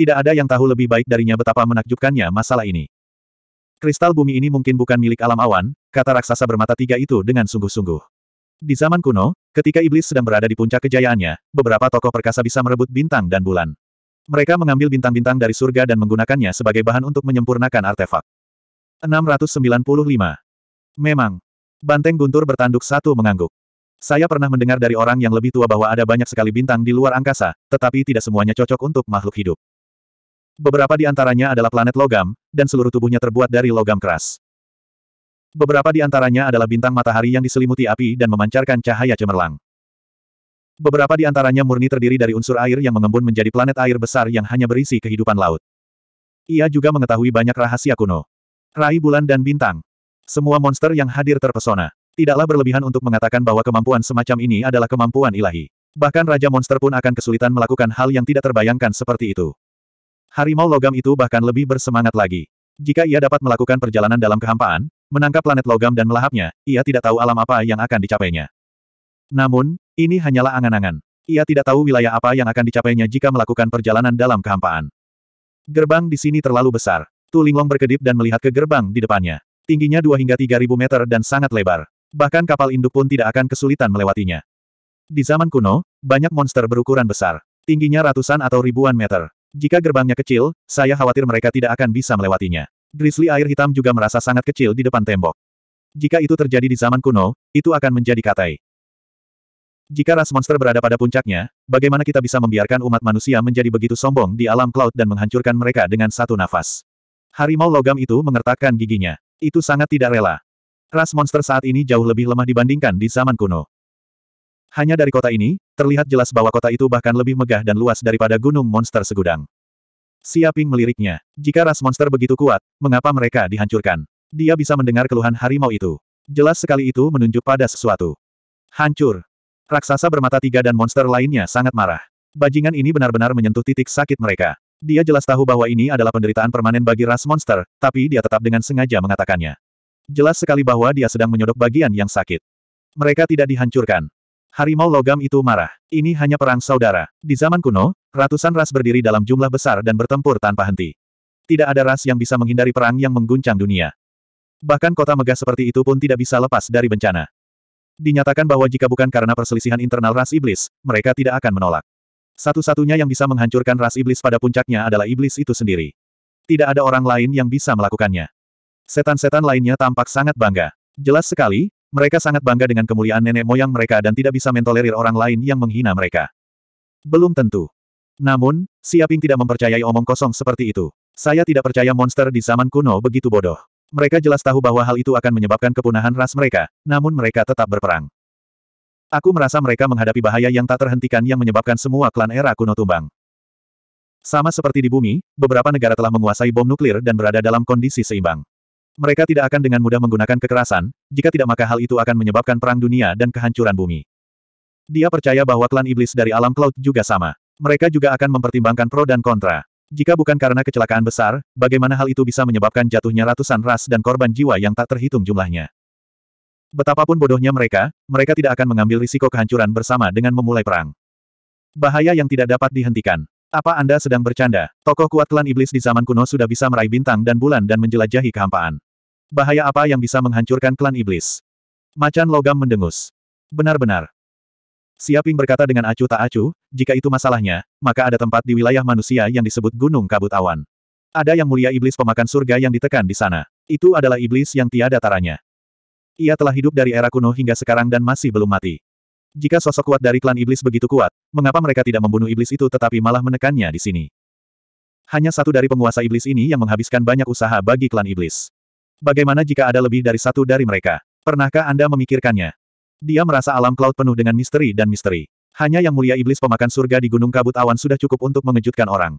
Tidak ada yang tahu lebih baik darinya betapa menakjubkannya masalah ini. Kristal bumi ini mungkin bukan milik alam awan, kata raksasa bermata tiga itu dengan sungguh-sungguh. Di zaman kuno, ketika iblis sedang berada di puncak kejayaannya, beberapa tokoh perkasa bisa merebut bintang dan bulan. Mereka mengambil bintang-bintang dari surga dan menggunakannya sebagai bahan untuk menyempurnakan artefak. 695. Memang. Banteng guntur bertanduk satu mengangguk. Saya pernah mendengar dari orang yang lebih tua bahwa ada banyak sekali bintang di luar angkasa, tetapi tidak semuanya cocok untuk makhluk hidup. Beberapa di antaranya adalah planet logam, dan seluruh tubuhnya terbuat dari logam keras. Beberapa di antaranya adalah bintang matahari yang diselimuti api dan memancarkan cahaya cemerlang. Beberapa di antaranya murni terdiri dari unsur air yang mengembun menjadi planet air besar yang hanya berisi kehidupan laut. Ia juga mengetahui banyak rahasia kuno. Rai bulan dan bintang. Semua monster yang hadir terpesona. Tidaklah berlebihan untuk mengatakan bahwa kemampuan semacam ini adalah kemampuan ilahi. Bahkan Raja Monster pun akan kesulitan melakukan hal yang tidak terbayangkan seperti itu. Harimau logam itu bahkan lebih bersemangat lagi. Jika ia dapat melakukan perjalanan dalam kehampaan, menangkap planet logam dan melahapnya, ia tidak tahu alam apa yang akan dicapainya. Namun, ini hanyalah angan-angan. Ia tidak tahu wilayah apa yang akan dicapainya jika melakukan perjalanan dalam kehampaan. Gerbang di sini terlalu besar. Tulinglong berkedip dan melihat ke gerbang di depannya. Tingginya 2 hingga 3 ribu meter dan sangat lebar. Bahkan kapal induk pun tidak akan kesulitan melewatinya. Di zaman kuno, banyak monster berukuran besar. Tingginya ratusan atau ribuan meter. Jika gerbangnya kecil, saya khawatir mereka tidak akan bisa melewatinya. Grizzly air hitam juga merasa sangat kecil di depan tembok. Jika itu terjadi di zaman kuno, itu akan menjadi katai. Jika ras monster berada pada puncaknya, bagaimana kita bisa membiarkan umat manusia menjadi begitu sombong di alam cloud dan menghancurkan mereka dengan satu nafas? Harimau logam itu mengertakkan giginya. Itu sangat tidak rela. Ras monster saat ini jauh lebih lemah dibandingkan di zaman kuno. Hanya dari kota ini, terlihat jelas bahwa kota itu bahkan lebih megah dan luas daripada gunung monster segudang. Siaping meliriknya. Jika ras monster begitu kuat, mengapa mereka dihancurkan? Dia bisa mendengar keluhan harimau itu. Jelas sekali itu menunjuk pada sesuatu. Hancur. Raksasa bermata tiga dan monster lainnya sangat marah. Bajingan ini benar-benar menyentuh titik sakit mereka. Dia jelas tahu bahwa ini adalah penderitaan permanen bagi ras monster, tapi dia tetap dengan sengaja mengatakannya. Jelas sekali bahwa dia sedang menyodok bagian yang sakit. Mereka tidak dihancurkan. Harimau logam itu marah. Ini hanya perang saudara. Di zaman kuno, ratusan ras berdiri dalam jumlah besar dan bertempur tanpa henti. Tidak ada ras yang bisa menghindari perang yang mengguncang dunia. Bahkan kota megah seperti itu pun tidak bisa lepas dari bencana. Dinyatakan bahwa jika bukan karena perselisihan internal ras iblis, mereka tidak akan menolak. Satu-satunya yang bisa menghancurkan ras iblis pada puncaknya adalah iblis itu sendiri. Tidak ada orang lain yang bisa melakukannya. Setan-setan lainnya tampak sangat bangga. Jelas sekali, mereka sangat bangga dengan kemuliaan nenek moyang mereka dan tidak bisa mentolerir orang lain yang menghina mereka. Belum tentu. Namun, Siaping tidak mempercayai omong kosong seperti itu. Saya tidak percaya monster di zaman kuno begitu bodoh. Mereka jelas tahu bahwa hal itu akan menyebabkan kepunahan ras mereka, namun mereka tetap berperang. Aku merasa mereka menghadapi bahaya yang tak terhentikan yang menyebabkan semua klan era kuno tumbang. Sama seperti di bumi, beberapa negara telah menguasai bom nuklir dan berada dalam kondisi seimbang. Mereka tidak akan dengan mudah menggunakan kekerasan, jika tidak maka hal itu akan menyebabkan perang dunia dan kehancuran bumi. Dia percaya bahwa klan iblis dari alam cloud juga sama. Mereka juga akan mempertimbangkan pro dan kontra. Jika bukan karena kecelakaan besar, bagaimana hal itu bisa menyebabkan jatuhnya ratusan ras dan korban jiwa yang tak terhitung jumlahnya? Betapapun bodohnya mereka, mereka tidak akan mengambil risiko kehancuran bersama dengan memulai perang. Bahaya yang tidak dapat dihentikan. Apa Anda sedang bercanda? Tokoh kuat klan iblis di zaman kuno sudah bisa meraih bintang dan bulan dan menjelajahi kehampaan. Bahaya apa yang bisa menghancurkan klan iblis? Macan logam mendengus. Benar-benar. Siaping berkata dengan acuh tak acuh, jika itu masalahnya, maka ada tempat di wilayah manusia yang disebut Gunung Kabut Awan. Ada yang mulia iblis pemakan surga yang ditekan di sana. Itu adalah iblis yang tiada taranya. Ia telah hidup dari era kuno hingga sekarang dan masih belum mati. Jika sosok kuat dari klan iblis begitu kuat, mengapa mereka tidak membunuh iblis itu tetapi malah menekannya di sini? Hanya satu dari penguasa iblis ini yang menghabiskan banyak usaha bagi klan iblis. Bagaimana jika ada lebih dari satu dari mereka? Pernahkah Anda memikirkannya? Dia merasa alam cloud penuh dengan misteri dan misteri. Hanya yang mulia iblis pemakan surga di gunung kabut awan sudah cukup untuk mengejutkan orang.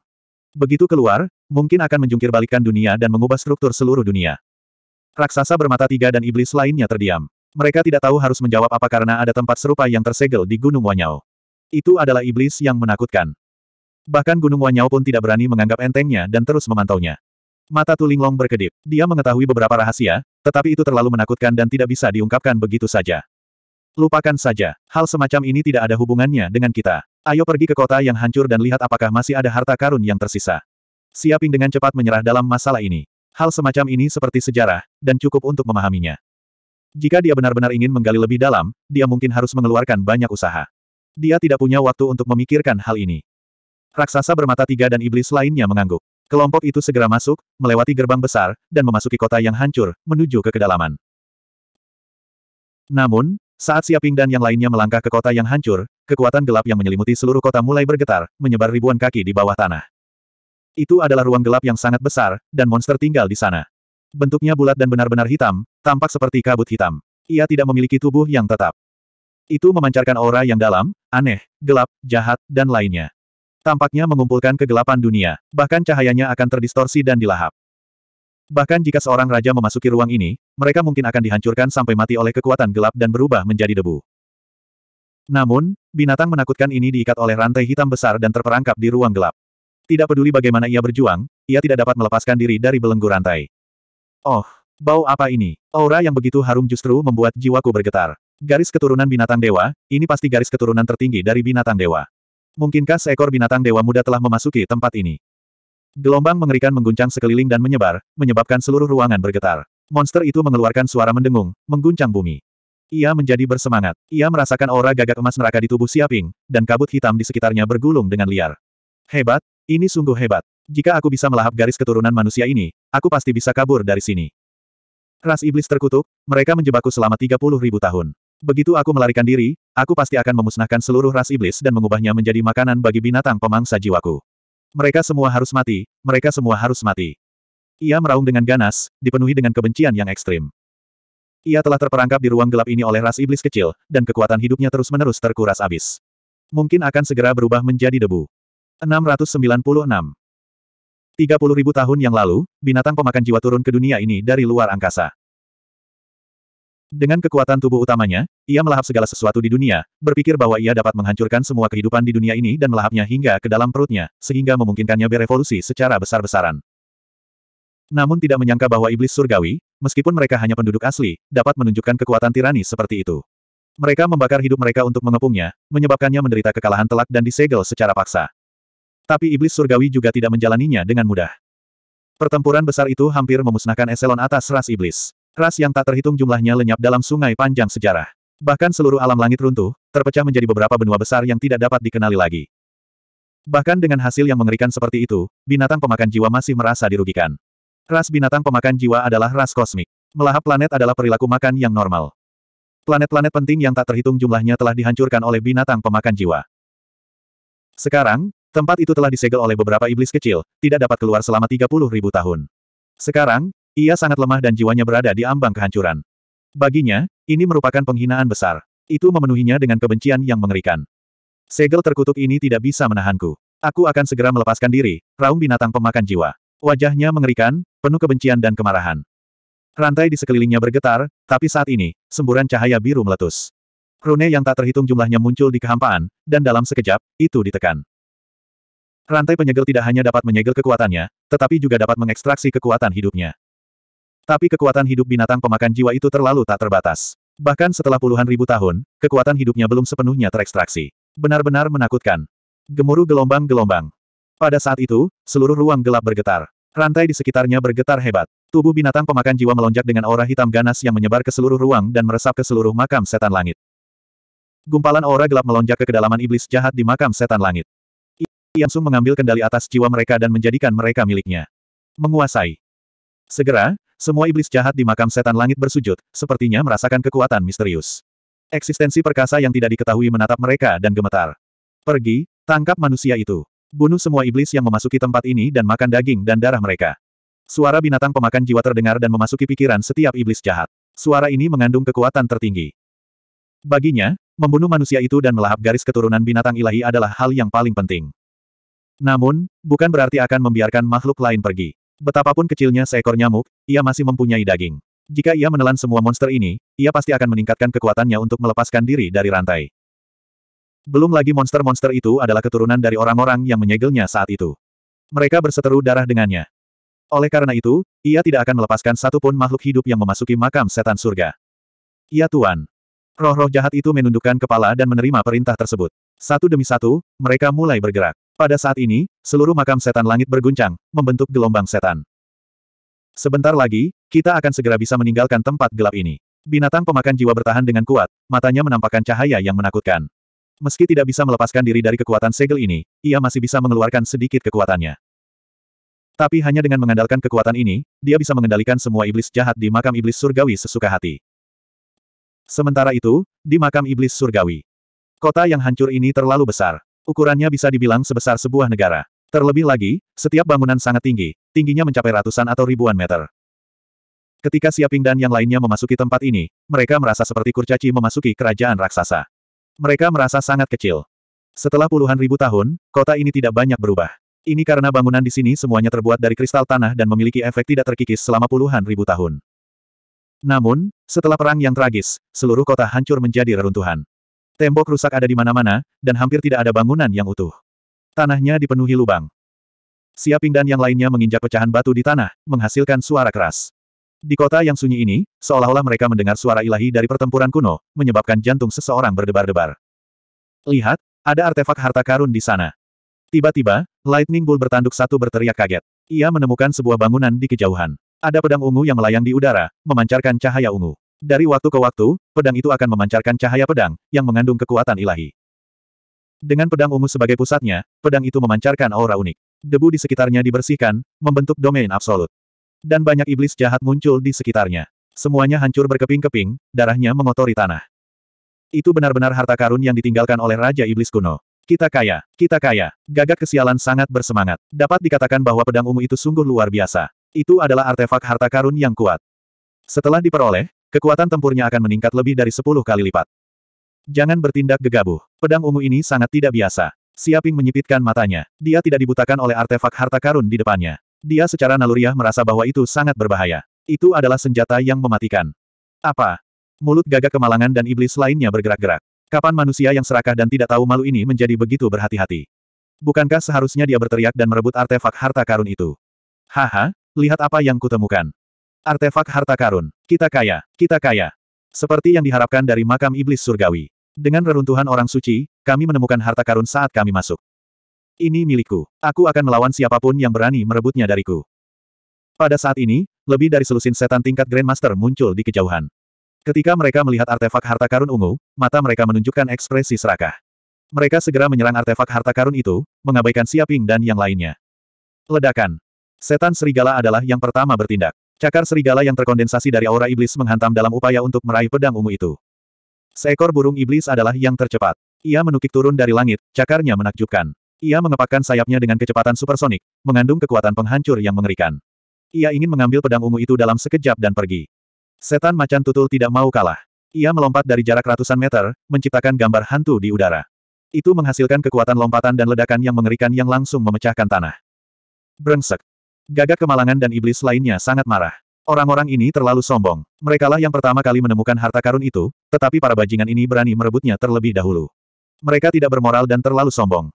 Begitu keluar, mungkin akan menjungkir balikan dunia dan mengubah struktur seluruh dunia. Raksasa bermata tiga dan iblis lainnya terdiam. Mereka tidak tahu harus menjawab apa karena ada tempat serupa yang tersegel di Gunung Wanyao. Itu adalah iblis yang menakutkan. Bahkan Gunung Wanyao pun tidak berani menganggap entengnya dan terus memantaunya. Mata Tulinglong berkedip. Dia mengetahui beberapa rahasia, tetapi itu terlalu menakutkan dan tidak bisa diungkapkan begitu saja. Lupakan saja, hal semacam ini tidak ada hubungannya dengan kita. Ayo pergi ke kota yang hancur dan lihat apakah masih ada harta karun yang tersisa. Siaping dengan cepat menyerah dalam masalah ini. Hal semacam ini seperti sejarah, dan cukup untuk memahaminya. Jika dia benar-benar ingin menggali lebih dalam, dia mungkin harus mengeluarkan banyak usaha. Dia tidak punya waktu untuk memikirkan hal ini. Raksasa bermata tiga dan iblis lainnya mengangguk. Kelompok itu segera masuk, melewati gerbang besar, dan memasuki kota yang hancur, menuju ke kedalaman. Namun, saat Siaping dan yang lainnya melangkah ke kota yang hancur, kekuatan gelap yang menyelimuti seluruh kota mulai bergetar, menyebar ribuan kaki di bawah tanah. Itu adalah ruang gelap yang sangat besar, dan monster tinggal di sana. Bentuknya bulat dan benar-benar hitam, tampak seperti kabut hitam. Ia tidak memiliki tubuh yang tetap. Itu memancarkan aura yang dalam, aneh, gelap, jahat, dan lainnya. Tampaknya mengumpulkan kegelapan dunia, bahkan cahayanya akan terdistorsi dan dilahap. Bahkan jika seorang raja memasuki ruang ini, mereka mungkin akan dihancurkan sampai mati oleh kekuatan gelap dan berubah menjadi debu. Namun, binatang menakutkan ini diikat oleh rantai hitam besar dan terperangkap di ruang gelap. Tidak peduli bagaimana ia berjuang, ia tidak dapat melepaskan diri dari belenggu rantai. Oh, bau apa ini? Aura yang begitu harum justru membuat jiwaku bergetar. Garis keturunan binatang dewa, ini pasti garis keturunan tertinggi dari binatang dewa. Mungkinkah seekor binatang dewa muda telah memasuki tempat ini? Gelombang mengerikan mengguncang sekeliling dan menyebar, menyebabkan seluruh ruangan bergetar. Monster itu mengeluarkan suara mendengung, mengguncang bumi. Ia menjadi bersemangat. Ia merasakan aura gagak emas neraka di tubuh Siaping, dan kabut hitam di sekitarnya bergulung dengan liar. Hebat, ini sungguh hebat. Jika aku bisa melahap garis keturunan manusia ini, aku pasti bisa kabur dari sini. Ras iblis terkutuk, mereka menjebakku selama 30 ribu tahun. Begitu aku melarikan diri, aku pasti akan memusnahkan seluruh ras iblis dan mengubahnya menjadi makanan bagi binatang pemangsa jiwaku. Mereka semua harus mati, mereka semua harus mati. Ia meraung dengan ganas, dipenuhi dengan kebencian yang ekstrim. Ia telah terperangkap di ruang gelap ini oleh ras iblis kecil, dan kekuatan hidupnya terus-menerus terkuras abis. Mungkin akan segera berubah menjadi debu. 696 30.000 tahun yang lalu, binatang pemakan jiwa turun ke dunia ini dari luar angkasa. Dengan kekuatan tubuh utamanya, ia melahap segala sesuatu di dunia, berpikir bahwa ia dapat menghancurkan semua kehidupan di dunia ini dan melahapnya hingga ke dalam perutnya, sehingga memungkinkannya berevolusi secara besar-besaran. Namun tidak menyangka bahwa iblis surgawi, meskipun mereka hanya penduduk asli, dapat menunjukkan kekuatan tirani seperti itu. Mereka membakar hidup mereka untuk mengepungnya, menyebabkannya menderita kekalahan telak dan disegel secara paksa. Tapi iblis surgawi juga tidak menjalaninya dengan mudah. Pertempuran besar itu hampir memusnahkan eselon atas ras iblis. Ras yang tak terhitung jumlahnya lenyap dalam sungai panjang sejarah. Bahkan seluruh alam langit runtuh, terpecah menjadi beberapa benua besar yang tidak dapat dikenali lagi. Bahkan dengan hasil yang mengerikan seperti itu, binatang pemakan jiwa masih merasa dirugikan. Ras binatang pemakan jiwa adalah ras kosmik. Melahap planet adalah perilaku makan yang normal. Planet-planet penting yang tak terhitung jumlahnya telah dihancurkan oleh binatang pemakan jiwa. Sekarang, tempat itu telah disegel oleh beberapa iblis kecil, tidak dapat keluar selama 30 ribu tahun. Sekarang, ia sangat lemah dan jiwanya berada di ambang kehancuran. Baginya, ini merupakan penghinaan besar. Itu memenuhinya dengan kebencian yang mengerikan. Segel terkutuk ini tidak bisa menahanku. Aku akan segera melepaskan diri, raung binatang pemakan jiwa. Wajahnya mengerikan, penuh kebencian dan kemarahan. Rantai di sekelilingnya bergetar, tapi saat ini, semburan cahaya biru meletus. Rune yang tak terhitung jumlahnya muncul di kehampaan, dan dalam sekejap, itu ditekan. Rantai penyegel tidak hanya dapat menyegel kekuatannya, tetapi juga dapat mengekstraksi kekuatan hidupnya. Tapi kekuatan hidup binatang pemakan jiwa itu terlalu tak terbatas. Bahkan setelah puluhan ribu tahun, kekuatan hidupnya belum sepenuhnya terekstraksi. Benar-benar menakutkan. Gemuruh gelombang-gelombang. Pada saat itu, seluruh ruang gelap bergetar. Rantai di sekitarnya bergetar hebat. Tubuh binatang pemakan jiwa melonjak dengan aura hitam ganas yang menyebar ke seluruh ruang dan meresap ke seluruh makam setan langit. Gumpalan aura gelap melonjak ke kedalaman iblis jahat di makam setan langit. Yamsung mengambil kendali atas jiwa mereka dan menjadikan mereka miliknya. Menguasai. Segera, semua iblis jahat di makam setan langit bersujud, sepertinya merasakan kekuatan misterius. Eksistensi perkasa yang tidak diketahui menatap mereka dan gemetar. Pergi, tangkap manusia itu. Bunuh semua iblis yang memasuki tempat ini dan makan daging dan darah mereka. Suara binatang pemakan jiwa terdengar dan memasuki pikiran setiap iblis jahat. Suara ini mengandung kekuatan tertinggi. Baginya, membunuh manusia itu dan melahap garis keturunan binatang ilahi adalah hal yang paling penting. Namun, bukan berarti akan membiarkan makhluk lain pergi. Betapapun kecilnya seekor nyamuk, ia masih mempunyai daging. Jika ia menelan semua monster ini, ia pasti akan meningkatkan kekuatannya untuk melepaskan diri dari rantai. Belum lagi monster-monster itu adalah keturunan dari orang-orang yang menyegelnya saat itu. Mereka berseteru darah dengannya. Oleh karena itu, ia tidak akan melepaskan satupun makhluk hidup yang memasuki makam setan surga. Ya Tuan. Roh-roh jahat itu menundukkan kepala dan menerima perintah tersebut. Satu demi satu, mereka mulai bergerak. Pada saat ini, seluruh makam setan langit berguncang, membentuk gelombang setan. Sebentar lagi, kita akan segera bisa meninggalkan tempat gelap ini. Binatang pemakan jiwa bertahan dengan kuat, matanya menampakkan cahaya yang menakutkan. Meski tidak bisa melepaskan diri dari kekuatan segel ini, ia masih bisa mengeluarkan sedikit kekuatannya. Tapi hanya dengan mengandalkan kekuatan ini, dia bisa mengendalikan semua iblis jahat di makam iblis surgawi sesuka hati. Sementara itu, di makam iblis surgawi, kota yang hancur ini terlalu besar. Ukurannya bisa dibilang sebesar sebuah negara. Terlebih lagi, setiap bangunan sangat tinggi, tingginya mencapai ratusan atau ribuan meter. Ketika Siaping dan yang lainnya memasuki tempat ini, mereka merasa seperti kurcaci memasuki kerajaan raksasa. Mereka merasa sangat kecil. Setelah puluhan ribu tahun, kota ini tidak banyak berubah. Ini karena bangunan di sini semuanya terbuat dari kristal tanah dan memiliki efek tidak terkikis selama puluhan ribu tahun. Namun, setelah perang yang tragis, seluruh kota hancur menjadi reruntuhan. Tembok rusak ada di mana-mana, dan hampir tidak ada bangunan yang utuh. Tanahnya dipenuhi lubang. Siaping dan yang lainnya menginjak pecahan batu di tanah, menghasilkan suara keras. Di kota yang sunyi ini, seolah-olah mereka mendengar suara ilahi dari pertempuran kuno, menyebabkan jantung seseorang berdebar-debar. Lihat, ada artefak harta karun di sana. Tiba-tiba, Lightning Bull bertanduk satu berteriak kaget. Ia menemukan sebuah bangunan di kejauhan. Ada pedang ungu yang melayang di udara, memancarkan cahaya ungu. Dari waktu ke waktu, pedang itu akan memancarkan cahaya pedang, yang mengandung kekuatan ilahi. Dengan pedang ungu sebagai pusatnya, pedang itu memancarkan aura unik. Debu di sekitarnya dibersihkan, membentuk domain absolut. Dan banyak iblis jahat muncul di sekitarnya. Semuanya hancur berkeping-keping, darahnya mengotori tanah. Itu benar-benar harta karun yang ditinggalkan oleh Raja Iblis kuno. Kita kaya, kita kaya. Gagak kesialan sangat bersemangat. Dapat dikatakan bahwa pedang ungu itu sungguh luar biasa. Itu adalah artefak harta karun yang kuat. Setelah diperoleh, Kekuatan tempurnya akan meningkat lebih dari sepuluh kali lipat. Jangan bertindak gegabah. Pedang ungu ini sangat tidak biasa. Siaping menyipitkan matanya. Dia tidak dibutakan oleh artefak harta karun di depannya. Dia secara naluriah merasa bahwa itu sangat berbahaya. Itu adalah senjata yang mematikan. Apa? Mulut gagak kemalangan dan iblis lainnya bergerak-gerak. Kapan manusia yang serakah dan tidak tahu malu ini menjadi begitu berhati-hati? Bukankah seharusnya dia berteriak dan merebut artefak harta karun itu? Haha, lihat apa yang kutemukan. Artefak harta karun. Kita kaya, kita kaya. Seperti yang diharapkan dari makam iblis surgawi. Dengan reruntuhan orang suci, kami menemukan harta karun saat kami masuk. Ini milikku. Aku akan melawan siapapun yang berani merebutnya dariku. Pada saat ini, lebih dari selusin setan tingkat Grandmaster muncul di kejauhan. Ketika mereka melihat artefak harta karun ungu, mata mereka menunjukkan ekspresi serakah. Mereka segera menyerang artefak harta karun itu, mengabaikan Siaping dan yang lainnya. Ledakan. Setan serigala adalah yang pertama bertindak. Cakar serigala yang terkondensasi dari aura iblis menghantam dalam upaya untuk meraih pedang ungu itu. Seekor burung iblis adalah yang tercepat. Ia menukik turun dari langit, cakarnya menakjubkan. Ia mengepakkan sayapnya dengan kecepatan supersonik, mengandung kekuatan penghancur yang mengerikan. Ia ingin mengambil pedang ungu itu dalam sekejap dan pergi. Setan macan tutul tidak mau kalah. Ia melompat dari jarak ratusan meter, menciptakan gambar hantu di udara. Itu menghasilkan kekuatan lompatan dan ledakan yang mengerikan yang langsung memecahkan tanah. Brengsek. Gagak kemalangan dan iblis lainnya sangat marah. Orang-orang ini terlalu sombong. Merekalah yang pertama kali menemukan harta karun itu, tetapi para bajingan ini berani merebutnya terlebih dahulu. Mereka tidak bermoral dan terlalu sombong.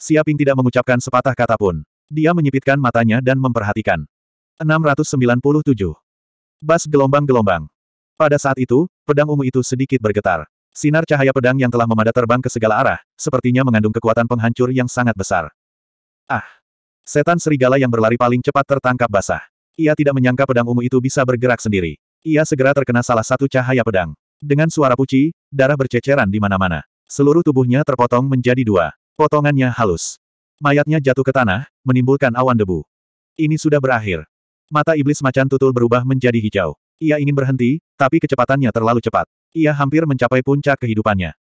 Siaping tidak mengucapkan sepatah kata pun. Dia menyipitkan matanya dan memperhatikan. 697. Bas gelombang-gelombang. Pada saat itu, pedang ungu itu sedikit bergetar. Sinar cahaya pedang yang telah memadat terbang ke segala arah, sepertinya mengandung kekuatan penghancur yang sangat besar. Ah! Setan serigala yang berlari paling cepat tertangkap basah. Ia tidak menyangka pedang ungu itu bisa bergerak sendiri. Ia segera terkena salah satu cahaya pedang. Dengan suara puci, darah berceceran di mana-mana. Seluruh tubuhnya terpotong menjadi dua. Potongannya halus. Mayatnya jatuh ke tanah, menimbulkan awan debu. Ini sudah berakhir. Mata iblis macan tutul berubah menjadi hijau. Ia ingin berhenti, tapi kecepatannya terlalu cepat. Ia hampir mencapai puncak kehidupannya.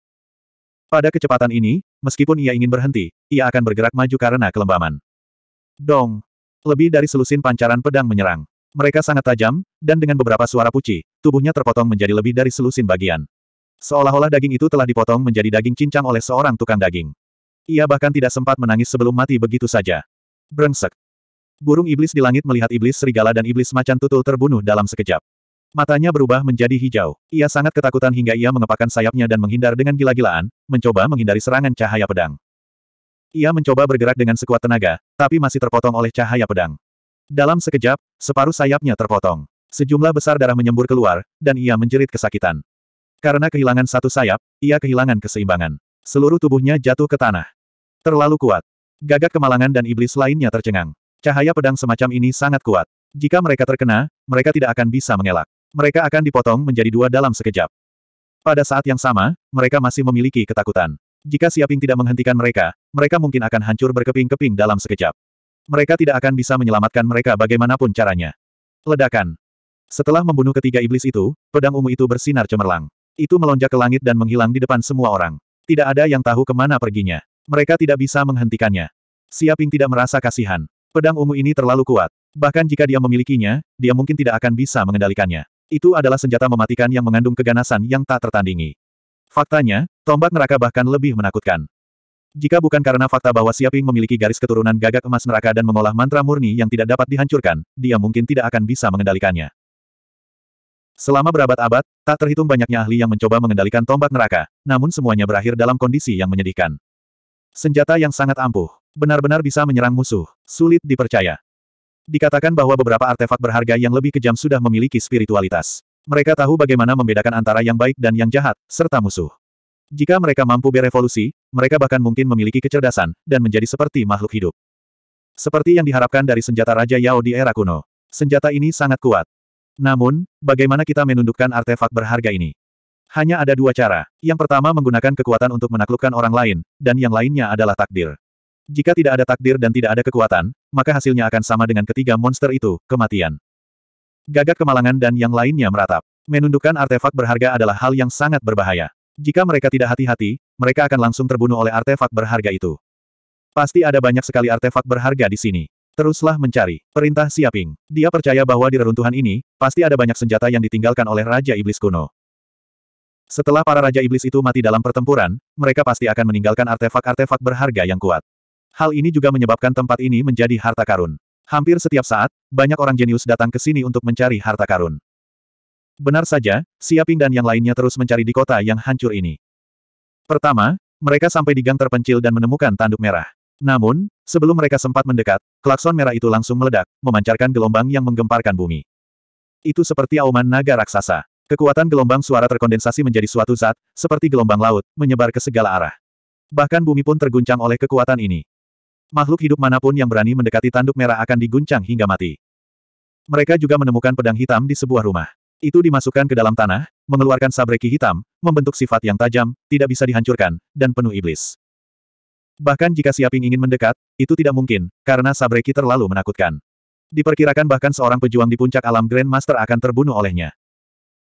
Pada kecepatan ini, meskipun ia ingin berhenti, ia akan bergerak maju karena kelembaman. Dong! Lebih dari selusin pancaran pedang menyerang. Mereka sangat tajam, dan dengan beberapa suara puci, tubuhnya terpotong menjadi lebih dari selusin bagian. Seolah-olah daging itu telah dipotong menjadi daging cincang oleh seorang tukang daging. Ia bahkan tidak sempat menangis sebelum mati begitu saja. Brengsek. Burung iblis di langit melihat iblis serigala dan iblis macan tutul terbunuh dalam sekejap. Matanya berubah menjadi hijau. Ia sangat ketakutan hingga ia mengepakkan sayapnya dan menghindar dengan gila-gilaan, mencoba menghindari serangan cahaya pedang. Ia mencoba bergerak dengan sekuat tenaga, tapi masih terpotong oleh cahaya pedang. Dalam sekejap, separuh sayapnya terpotong. Sejumlah besar darah menyembur keluar, dan ia menjerit kesakitan. Karena kehilangan satu sayap, ia kehilangan keseimbangan. Seluruh tubuhnya jatuh ke tanah. Terlalu kuat. Gagak kemalangan dan iblis lainnya tercengang. Cahaya pedang semacam ini sangat kuat. Jika mereka terkena, mereka tidak akan bisa mengelak. Mereka akan dipotong menjadi dua dalam sekejap. Pada saat yang sama, mereka masih memiliki ketakutan. Jika Siaping tidak menghentikan mereka, mereka mungkin akan hancur berkeping-keping dalam sekejap. Mereka tidak akan bisa menyelamatkan mereka bagaimanapun caranya. Ledakan. Setelah membunuh ketiga iblis itu, pedang ungu itu bersinar cemerlang. Itu melonjak ke langit dan menghilang di depan semua orang. Tidak ada yang tahu kemana perginya. Mereka tidak bisa menghentikannya. Siaping tidak merasa kasihan. Pedang ungu ini terlalu kuat. Bahkan jika dia memilikinya, dia mungkin tidak akan bisa mengendalikannya. Itu adalah senjata mematikan yang mengandung keganasan yang tak tertandingi. Faktanya, tombak neraka bahkan lebih menakutkan. Jika bukan karena fakta bahwa Siaping memiliki garis keturunan gagak emas neraka dan mengolah mantra murni yang tidak dapat dihancurkan, dia mungkin tidak akan bisa mengendalikannya. Selama berabad-abad, tak terhitung banyaknya ahli yang mencoba mengendalikan tombak neraka, namun semuanya berakhir dalam kondisi yang menyedihkan. Senjata yang sangat ampuh, benar-benar bisa menyerang musuh, sulit dipercaya. Dikatakan bahwa beberapa artefak berharga yang lebih kejam sudah memiliki spiritualitas. Mereka tahu bagaimana membedakan antara yang baik dan yang jahat, serta musuh. Jika mereka mampu berevolusi, mereka bahkan mungkin memiliki kecerdasan, dan menjadi seperti makhluk hidup. Seperti yang diharapkan dari senjata Raja Yao di era kuno. Senjata ini sangat kuat. Namun, bagaimana kita menundukkan artefak berharga ini? Hanya ada dua cara. Yang pertama menggunakan kekuatan untuk menaklukkan orang lain, dan yang lainnya adalah takdir. Jika tidak ada takdir dan tidak ada kekuatan, maka hasilnya akan sama dengan ketiga monster itu, kematian. Gagak kemalangan dan yang lainnya meratap. Menundukkan artefak berharga adalah hal yang sangat berbahaya. Jika mereka tidak hati-hati, mereka akan langsung terbunuh oleh artefak berharga itu. Pasti ada banyak sekali artefak berharga di sini. Teruslah mencari. Perintah Siaping. Dia percaya bahwa di reruntuhan ini, pasti ada banyak senjata yang ditinggalkan oleh Raja Iblis kuno. Setelah para Raja Iblis itu mati dalam pertempuran, mereka pasti akan meninggalkan artefak-artefak berharga yang kuat. Hal ini juga menyebabkan tempat ini menjadi harta karun. Hampir setiap saat, banyak orang jenius datang ke sini untuk mencari harta karun. Benar saja, Siaping dan yang lainnya terus mencari di kota yang hancur ini. Pertama, mereka sampai di gang terpencil dan menemukan tanduk merah. Namun, sebelum mereka sempat mendekat, klakson merah itu langsung meledak, memancarkan gelombang yang menggemparkan bumi. Itu seperti auman naga raksasa. Kekuatan gelombang suara terkondensasi menjadi suatu zat, seperti gelombang laut, menyebar ke segala arah. Bahkan bumi pun terguncang oleh kekuatan ini. Makhluk hidup manapun yang berani mendekati tanduk merah akan diguncang hingga mati. Mereka juga menemukan pedang hitam di sebuah rumah. Itu dimasukkan ke dalam tanah, mengeluarkan sabreki hitam, membentuk sifat yang tajam, tidak bisa dihancurkan, dan penuh iblis. Bahkan jika Siaping ingin mendekat, itu tidak mungkin, karena sabreki terlalu menakutkan. Diperkirakan bahkan seorang pejuang di puncak alam Grand Master akan terbunuh olehnya.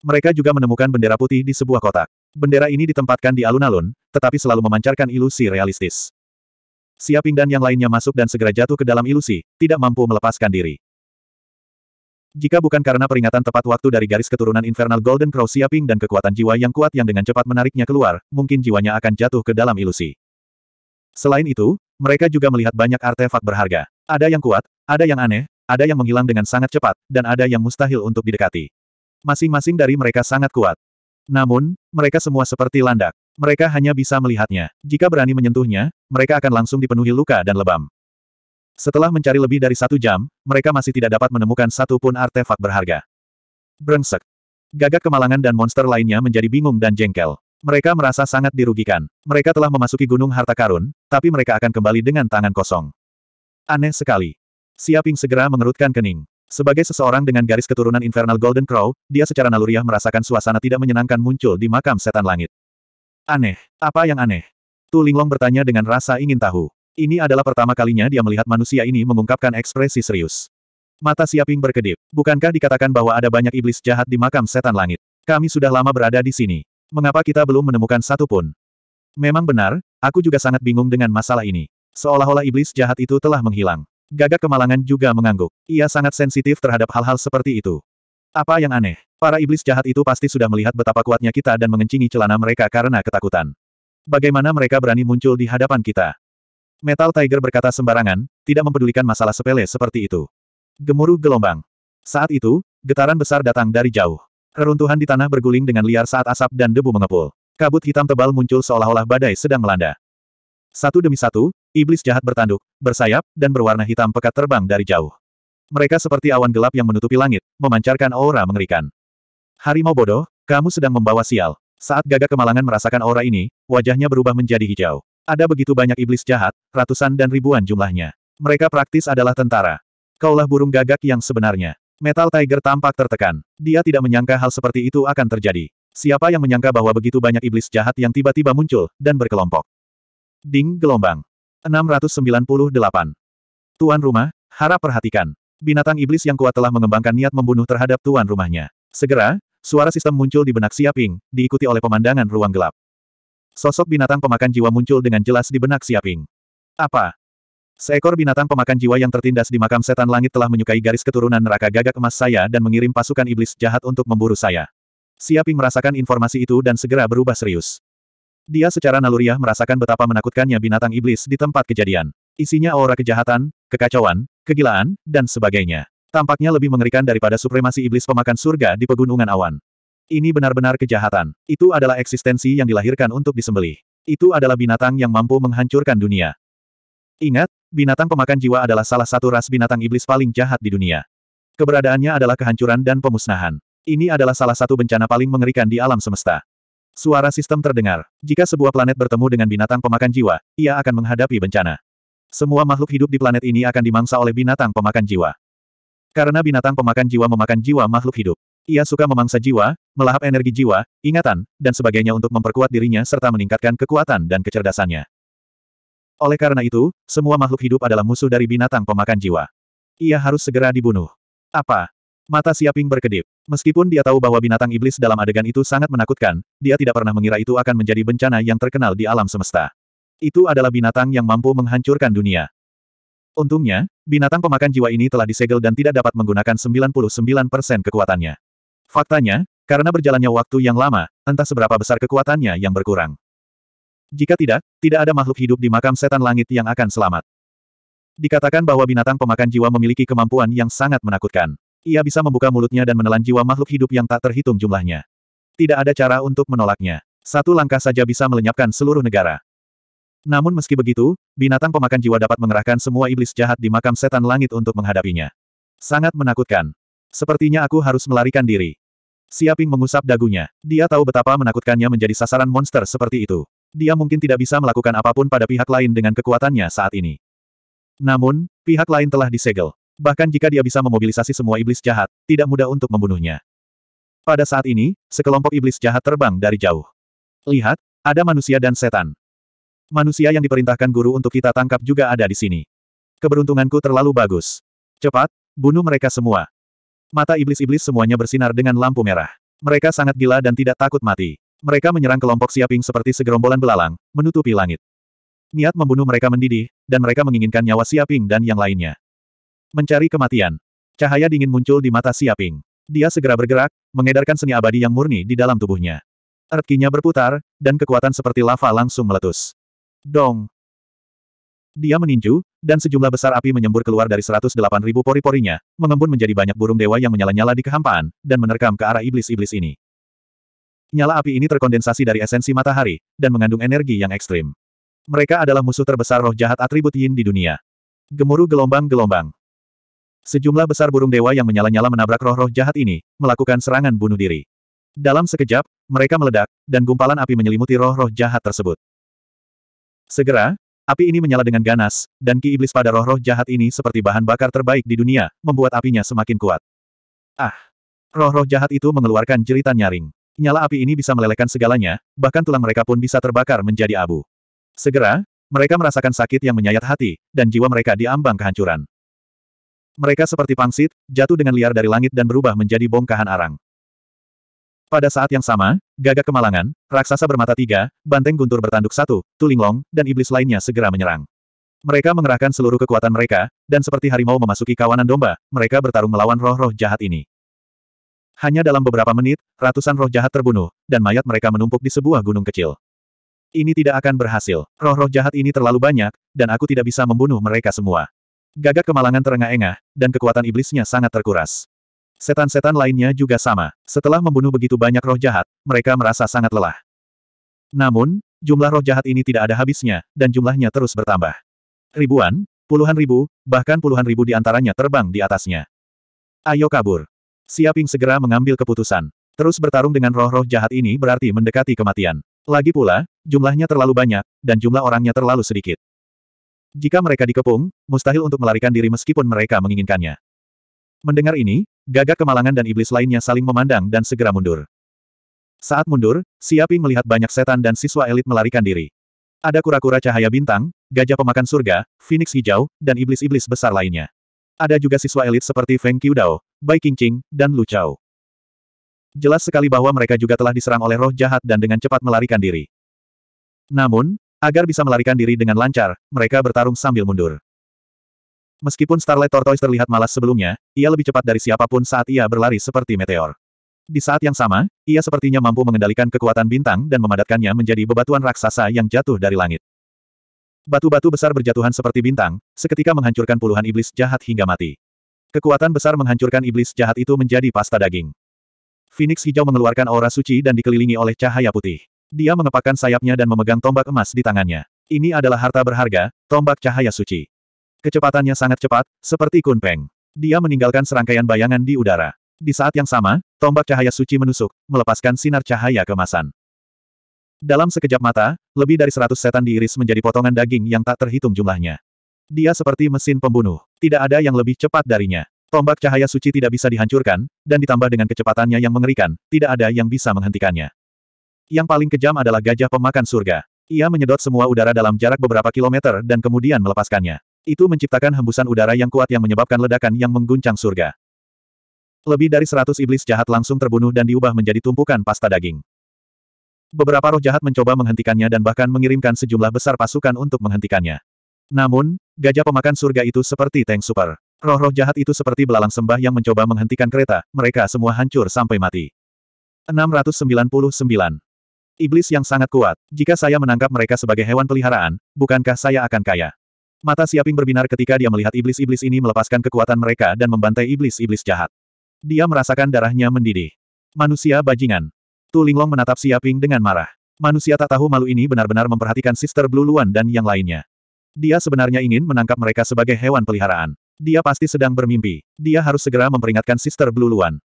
Mereka juga menemukan bendera putih di sebuah kotak. Bendera ini ditempatkan di alun-alun, tetapi selalu memancarkan ilusi realistis. Siaping dan yang lainnya masuk dan segera jatuh ke dalam ilusi, tidak mampu melepaskan diri. Jika bukan karena peringatan tepat waktu dari garis keturunan Infernal Golden Crow Siaping dan kekuatan jiwa yang kuat yang dengan cepat menariknya keluar, mungkin jiwanya akan jatuh ke dalam ilusi. Selain itu, mereka juga melihat banyak artefak berharga. Ada yang kuat, ada yang aneh, ada yang menghilang dengan sangat cepat, dan ada yang mustahil untuk didekati. Masing-masing dari mereka sangat kuat. Namun, mereka semua seperti landak mereka hanya bisa melihatnya. Jika berani menyentuhnya, mereka akan langsung dipenuhi luka dan lebam. Setelah mencari lebih dari satu jam, mereka masih tidak dapat menemukan satupun artefak berharga. Brengsek. Gagak kemalangan dan monster lainnya menjadi bingung dan jengkel. Mereka merasa sangat dirugikan. Mereka telah memasuki gunung harta karun, tapi mereka akan kembali dengan tangan kosong. Aneh sekali. Siaping segera mengerutkan kening. Sebagai seseorang dengan garis keturunan Infernal Golden Crow, dia secara naluriah merasakan suasana tidak menyenangkan muncul di makam setan langit. Aneh. Apa yang aneh? Tu Linglong bertanya dengan rasa ingin tahu. Ini adalah pertama kalinya dia melihat manusia ini mengungkapkan ekspresi serius. Mata Siaping berkedip. Bukankah dikatakan bahwa ada banyak iblis jahat di makam setan langit? Kami sudah lama berada di sini. Mengapa kita belum menemukan satu pun? Memang benar, aku juga sangat bingung dengan masalah ini. Seolah-olah iblis jahat itu telah menghilang. Gagak Kemalangan juga mengangguk. Ia sangat sensitif terhadap hal-hal seperti itu. Apa yang aneh? Para iblis jahat itu pasti sudah melihat betapa kuatnya kita dan mengencingi celana mereka karena ketakutan. Bagaimana mereka berani muncul di hadapan kita? Metal Tiger berkata sembarangan, tidak mempedulikan masalah sepele seperti itu. Gemuruh gelombang. Saat itu, getaran besar datang dari jauh. Reruntuhan di tanah berguling dengan liar saat asap dan debu mengepul. Kabut hitam tebal muncul seolah-olah badai sedang melanda. Satu demi satu, iblis jahat bertanduk, bersayap, dan berwarna hitam pekat terbang dari jauh. Mereka seperti awan gelap yang menutupi langit, memancarkan aura mengerikan. Harimau bodoh, kamu sedang membawa sial. Saat gagak kemalangan merasakan aura ini, wajahnya berubah menjadi hijau. Ada begitu banyak iblis jahat, ratusan dan ribuan jumlahnya. Mereka praktis adalah tentara. Kaulah burung gagak yang sebenarnya. Metal Tiger tampak tertekan. Dia tidak menyangka hal seperti itu akan terjadi. Siapa yang menyangka bahwa begitu banyak iblis jahat yang tiba-tiba muncul, dan berkelompok. Ding gelombang. 698. Tuan rumah, harap perhatikan. Binatang iblis yang kuat telah mengembangkan niat membunuh terhadap tuan rumahnya. Segera, suara sistem muncul di benak Siaping, diikuti oleh pemandangan ruang gelap. Sosok binatang pemakan jiwa muncul dengan jelas di benak Siaping. Apa? Seekor binatang pemakan jiwa yang tertindas di makam setan langit telah menyukai garis keturunan neraka gagak emas saya dan mengirim pasukan iblis jahat untuk memburu saya. Siaping merasakan informasi itu dan segera berubah serius. Dia secara naluriah merasakan betapa menakutkannya binatang iblis di tempat kejadian. Isinya aura kejahatan, kekacauan, kegilaan, dan sebagainya. Tampaknya lebih mengerikan daripada supremasi iblis pemakan surga di pegunungan awan. Ini benar-benar kejahatan. Itu adalah eksistensi yang dilahirkan untuk disembelih. Itu adalah binatang yang mampu menghancurkan dunia. Ingat, binatang pemakan jiwa adalah salah satu ras binatang iblis paling jahat di dunia. Keberadaannya adalah kehancuran dan pemusnahan. Ini adalah salah satu bencana paling mengerikan di alam semesta. Suara sistem terdengar. Jika sebuah planet bertemu dengan binatang pemakan jiwa, ia akan menghadapi bencana. Semua makhluk hidup di planet ini akan dimangsa oleh binatang pemakan jiwa. Karena binatang pemakan jiwa memakan jiwa makhluk hidup. Ia suka memangsa jiwa, melahap energi jiwa, ingatan, dan sebagainya untuk memperkuat dirinya serta meningkatkan kekuatan dan kecerdasannya. Oleh karena itu, semua makhluk hidup adalah musuh dari binatang pemakan jiwa. Ia harus segera dibunuh. Apa? Mata Siaping berkedip. Meskipun dia tahu bahwa binatang iblis dalam adegan itu sangat menakutkan, dia tidak pernah mengira itu akan menjadi bencana yang terkenal di alam semesta. Itu adalah binatang yang mampu menghancurkan dunia. Untungnya, binatang pemakan jiwa ini telah disegel dan tidak dapat menggunakan 99% kekuatannya. Faktanya, karena berjalannya waktu yang lama, entah seberapa besar kekuatannya yang berkurang. Jika tidak, tidak ada makhluk hidup di makam setan langit yang akan selamat. Dikatakan bahwa binatang pemakan jiwa memiliki kemampuan yang sangat menakutkan. Ia bisa membuka mulutnya dan menelan jiwa makhluk hidup yang tak terhitung jumlahnya. Tidak ada cara untuk menolaknya. Satu langkah saja bisa melenyapkan seluruh negara. Namun meski begitu, binatang pemakan jiwa dapat mengerahkan semua iblis jahat di makam setan langit untuk menghadapinya. Sangat menakutkan. Sepertinya aku harus melarikan diri. Siaping mengusap dagunya. Dia tahu betapa menakutkannya menjadi sasaran monster seperti itu. Dia mungkin tidak bisa melakukan apapun pada pihak lain dengan kekuatannya saat ini. Namun, pihak lain telah disegel. Bahkan jika dia bisa memobilisasi semua iblis jahat, tidak mudah untuk membunuhnya. Pada saat ini, sekelompok iblis jahat terbang dari jauh. Lihat, ada manusia dan setan. Manusia yang diperintahkan guru untuk kita tangkap juga ada di sini. Keberuntunganku terlalu bagus. Cepat, bunuh mereka semua. Mata iblis-iblis semuanya bersinar dengan lampu merah. Mereka sangat gila dan tidak takut mati. Mereka menyerang kelompok siaping seperti segerombolan belalang, menutupi langit. Niat membunuh mereka mendidih, dan mereka menginginkan nyawa siaping dan yang lainnya. Mencari kematian. Cahaya dingin muncul di mata siaping. Dia segera bergerak, mengedarkan seni abadi yang murni di dalam tubuhnya. Erkinya berputar, dan kekuatan seperti lava langsung meletus. Dong! Dia meninju, dan sejumlah besar api menyembur keluar dari 108.000 pori-porinya, mengembun menjadi banyak burung dewa yang menyala-nyala di kehampaan, dan menerkam ke arah iblis-iblis ini. Nyala api ini terkondensasi dari esensi matahari, dan mengandung energi yang ekstrim. Mereka adalah musuh terbesar roh jahat atribut Yin di dunia. Gemuruh gelombang-gelombang. Sejumlah besar burung dewa yang menyala-nyala menabrak roh-roh jahat ini, melakukan serangan bunuh diri. Dalam sekejap, mereka meledak, dan gumpalan api menyelimuti roh-roh jahat tersebut. Segera, api ini menyala dengan ganas, dan ki iblis pada roh-roh jahat ini seperti bahan bakar terbaik di dunia, membuat apinya semakin kuat. Ah! Roh-roh jahat itu mengeluarkan jeritan nyaring. Nyala api ini bisa melelehkan segalanya, bahkan tulang mereka pun bisa terbakar menjadi abu. Segera, mereka merasakan sakit yang menyayat hati, dan jiwa mereka diambang kehancuran. Mereka seperti pangsit, jatuh dengan liar dari langit dan berubah menjadi bongkahan arang. Pada saat yang sama, gagak kemalangan, raksasa bermata tiga, banteng guntur bertanduk satu, tulinglong, dan iblis lainnya segera menyerang. Mereka mengerahkan seluruh kekuatan mereka, dan seperti harimau memasuki kawanan domba, mereka bertarung melawan roh-roh jahat ini. Hanya dalam beberapa menit, ratusan roh jahat terbunuh, dan mayat mereka menumpuk di sebuah gunung kecil. Ini tidak akan berhasil. Roh-roh jahat ini terlalu banyak, dan aku tidak bisa membunuh mereka semua. Gagak kemalangan terengah-engah, dan kekuatan iblisnya sangat terkuras. Setan-setan lainnya juga sama. Setelah membunuh begitu banyak roh jahat, mereka merasa sangat lelah. Namun, jumlah roh jahat ini tidak ada habisnya, dan jumlahnya terus bertambah. Ribuan, puluhan ribu, bahkan puluhan ribu di antaranya terbang di atasnya. Ayo kabur. Siaping segera mengambil keputusan. Terus bertarung dengan roh-roh jahat ini berarti mendekati kematian. Lagi pula, jumlahnya terlalu banyak, dan jumlah orangnya terlalu sedikit. Jika mereka dikepung, mustahil untuk melarikan diri meskipun mereka menginginkannya. Mendengar ini, Gagak kemalangan dan iblis lainnya saling memandang dan segera mundur. Saat mundur, Siaping melihat banyak setan dan siswa elit melarikan diri. Ada kura-kura cahaya bintang, gajah pemakan surga, phoenix hijau, dan iblis-iblis besar lainnya. Ada juga siswa elit seperti Feng Qiudao, Bai Qingqing, dan Lu Chao. Jelas sekali bahwa mereka juga telah diserang oleh roh jahat dan dengan cepat melarikan diri. Namun, agar bisa melarikan diri dengan lancar, mereka bertarung sambil mundur. Meskipun Starlight Tortoise terlihat malas sebelumnya, ia lebih cepat dari siapapun saat ia berlari seperti meteor. Di saat yang sama, ia sepertinya mampu mengendalikan kekuatan bintang dan memadatkannya menjadi bebatuan raksasa yang jatuh dari langit. Batu-batu besar berjatuhan seperti bintang, seketika menghancurkan puluhan iblis jahat hingga mati. Kekuatan besar menghancurkan iblis jahat itu menjadi pasta daging. Phoenix hijau mengeluarkan aura suci dan dikelilingi oleh cahaya putih. Dia mengepakkan sayapnya dan memegang tombak emas di tangannya. Ini adalah harta berharga, tombak cahaya suci. Kecepatannya sangat cepat, seperti Kunpeng. Dia meninggalkan serangkaian bayangan di udara. Di saat yang sama, tombak cahaya suci menusuk, melepaskan sinar cahaya kemasan. Dalam sekejap mata, lebih dari seratus setan diiris menjadi potongan daging yang tak terhitung jumlahnya. Dia seperti mesin pembunuh. Tidak ada yang lebih cepat darinya. Tombak cahaya suci tidak bisa dihancurkan, dan ditambah dengan kecepatannya yang mengerikan, tidak ada yang bisa menghentikannya. Yang paling kejam adalah gajah pemakan surga. Ia menyedot semua udara dalam jarak beberapa kilometer dan kemudian melepaskannya. Itu menciptakan hembusan udara yang kuat yang menyebabkan ledakan yang mengguncang surga. Lebih dari seratus iblis jahat langsung terbunuh dan diubah menjadi tumpukan pasta daging. Beberapa roh jahat mencoba menghentikannya dan bahkan mengirimkan sejumlah besar pasukan untuk menghentikannya. Namun, gajah pemakan surga itu seperti tank super. Roh-roh jahat itu seperti belalang sembah yang mencoba menghentikan kereta, mereka semua hancur sampai mati. 699. Iblis yang sangat kuat, jika saya menangkap mereka sebagai hewan peliharaan, bukankah saya akan kaya? Mata Siaping berbinar ketika dia melihat iblis-iblis ini melepaskan kekuatan mereka dan membantai iblis-iblis jahat. Dia merasakan darahnya mendidih. Manusia bajingan. Tu Linglong menatap Siaping dengan marah. Manusia tak tahu malu ini benar-benar memperhatikan Sister Blue Luan dan yang lainnya. Dia sebenarnya ingin menangkap mereka sebagai hewan peliharaan. Dia pasti sedang bermimpi. Dia harus segera memperingatkan Sister Blue Luan.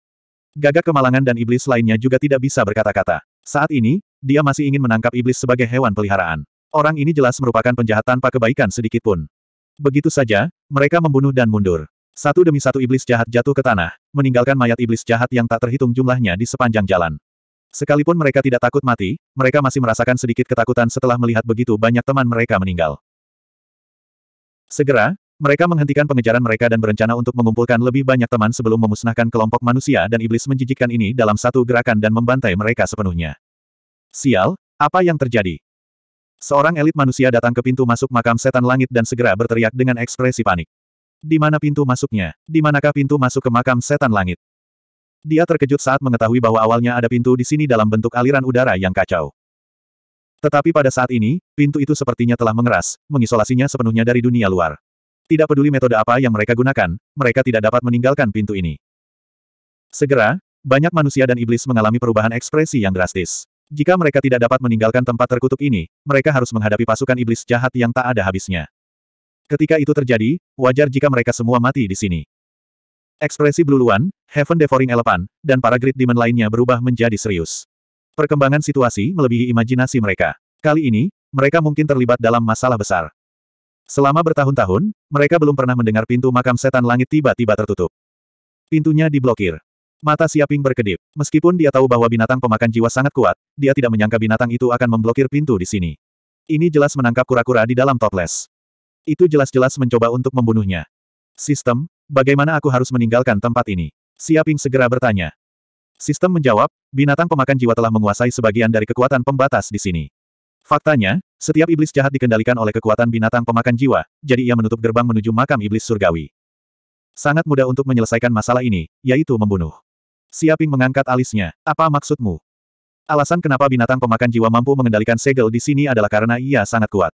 Gagak kemalangan dan iblis lainnya juga tidak bisa berkata-kata. Saat ini, dia masih ingin menangkap iblis sebagai hewan peliharaan. Orang ini jelas merupakan penjahat tanpa kebaikan sedikit pun. Begitu saja, mereka membunuh dan mundur. Satu demi satu iblis jahat jatuh ke tanah, meninggalkan mayat iblis jahat yang tak terhitung jumlahnya di sepanjang jalan. Sekalipun mereka tidak takut mati, mereka masih merasakan sedikit ketakutan setelah melihat begitu banyak teman mereka meninggal. Segera, mereka menghentikan pengejaran mereka dan berencana untuk mengumpulkan lebih banyak teman sebelum memusnahkan kelompok manusia dan iblis menjijikkan ini dalam satu gerakan dan membantai mereka sepenuhnya. Sial, apa yang terjadi? Seorang elit manusia datang ke pintu masuk makam setan langit dan segera berteriak dengan ekspresi panik. Di mana pintu masuknya? Di manakah pintu masuk ke makam setan langit? Dia terkejut saat mengetahui bahwa awalnya ada pintu di sini dalam bentuk aliran udara yang kacau. Tetapi pada saat ini, pintu itu sepertinya telah mengeras, mengisolasinya sepenuhnya dari dunia luar. Tidak peduli metode apa yang mereka gunakan, mereka tidak dapat meninggalkan pintu ini. Segera, banyak manusia dan iblis mengalami perubahan ekspresi yang drastis. Jika mereka tidak dapat meninggalkan tempat terkutuk ini, mereka harus menghadapi pasukan iblis jahat yang tak ada habisnya. Ketika itu terjadi, wajar jika mereka semua mati di sini. Ekspresi bluluan Heaven Devouring Elephant, dan para Great Demon lainnya berubah menjadi serius. Perkembangan situasi melebihi imajinasi mereka. Kali ini, mereka mungkin terlibat dalam masalah besar. Selama bertahun-tahun, mereka belum pernah mendengar pintu makam setan langit tiba-tiba tertutup. Pintunya diblokir. Mata Siaping berkedip. Meskipun dia tahu bahwa binatang pemakan jiwa sangat kuat, dia tidak menyangka binatang itu akan memblokir pintu di sini. Ini jelas menangkap kura-kura di dalam toples. Itu jelas-jelas mencoba untuk membunuhnya. Sistem, bagaimana aku harus meninggalkan tempat ini? Siaping segera bertanya. Sistem menjawab, binatang pemakan jiwa telah menguasai sebagian dari kekuatan pembatas di sini. Faktanya, setiap iblis jahat dikendalikan oleh kekuatan binatang pemakan jiwa, jadi ia menutup gerbang menuju makam iblis surgawi. Sangat mudah untuk menyelesaikan masalah ini, yaitu membunuh. Siaping mengangkat alisnya. Apa maksudmu? Alasan kenapa binatang pemakan jiwa mampu mengendalikan segel di sini adalah karena ia sangat kuat.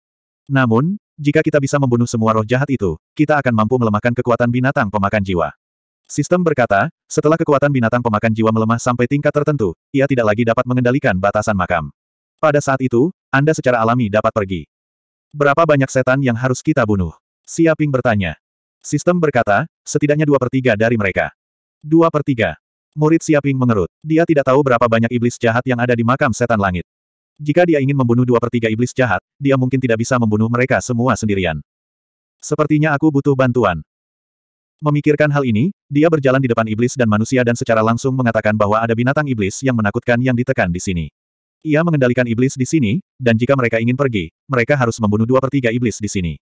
Namun, jika kita bisa membunuh semua roh jahat itu, kita akan mampu melemahkan kekuatan binatang pemakan jiwa. Sistem berkata, setelah kekuatan binatang pemakan jiwa melemah sampai tingkat tertentu, ia tidak lagi dapat mengendalikan batasan makam. Pada saat itu, Anda secara alami dapat pergi. Berapa banyak setan yang harus kita bunuh? Siaping bertanya. Sistem berkata, setidaknya dua per tiga dari mereka. Dua per tiga. Murid Siaping mengerut. Dia tidak tahu berapa banyak iblis jahat yang ada di makam setan langit. Jika dia ingin membunuh dua per tiga iblis jahat, dia mungkin tidak bisa membunuh mereka semua sendirian. Sepertinya aku butuh bantuan. Memikirkan hal ini, dia berjalan di depan iblis dan manusia dan secara langsung mengatakan bahwa ada binatang iblis yang menakutkan yang ditekan di sini. Ia mengendalikan iblis di sini, dan jika mereka ingin pergi, mereka harus membunuh dua per tiga iblis di sini.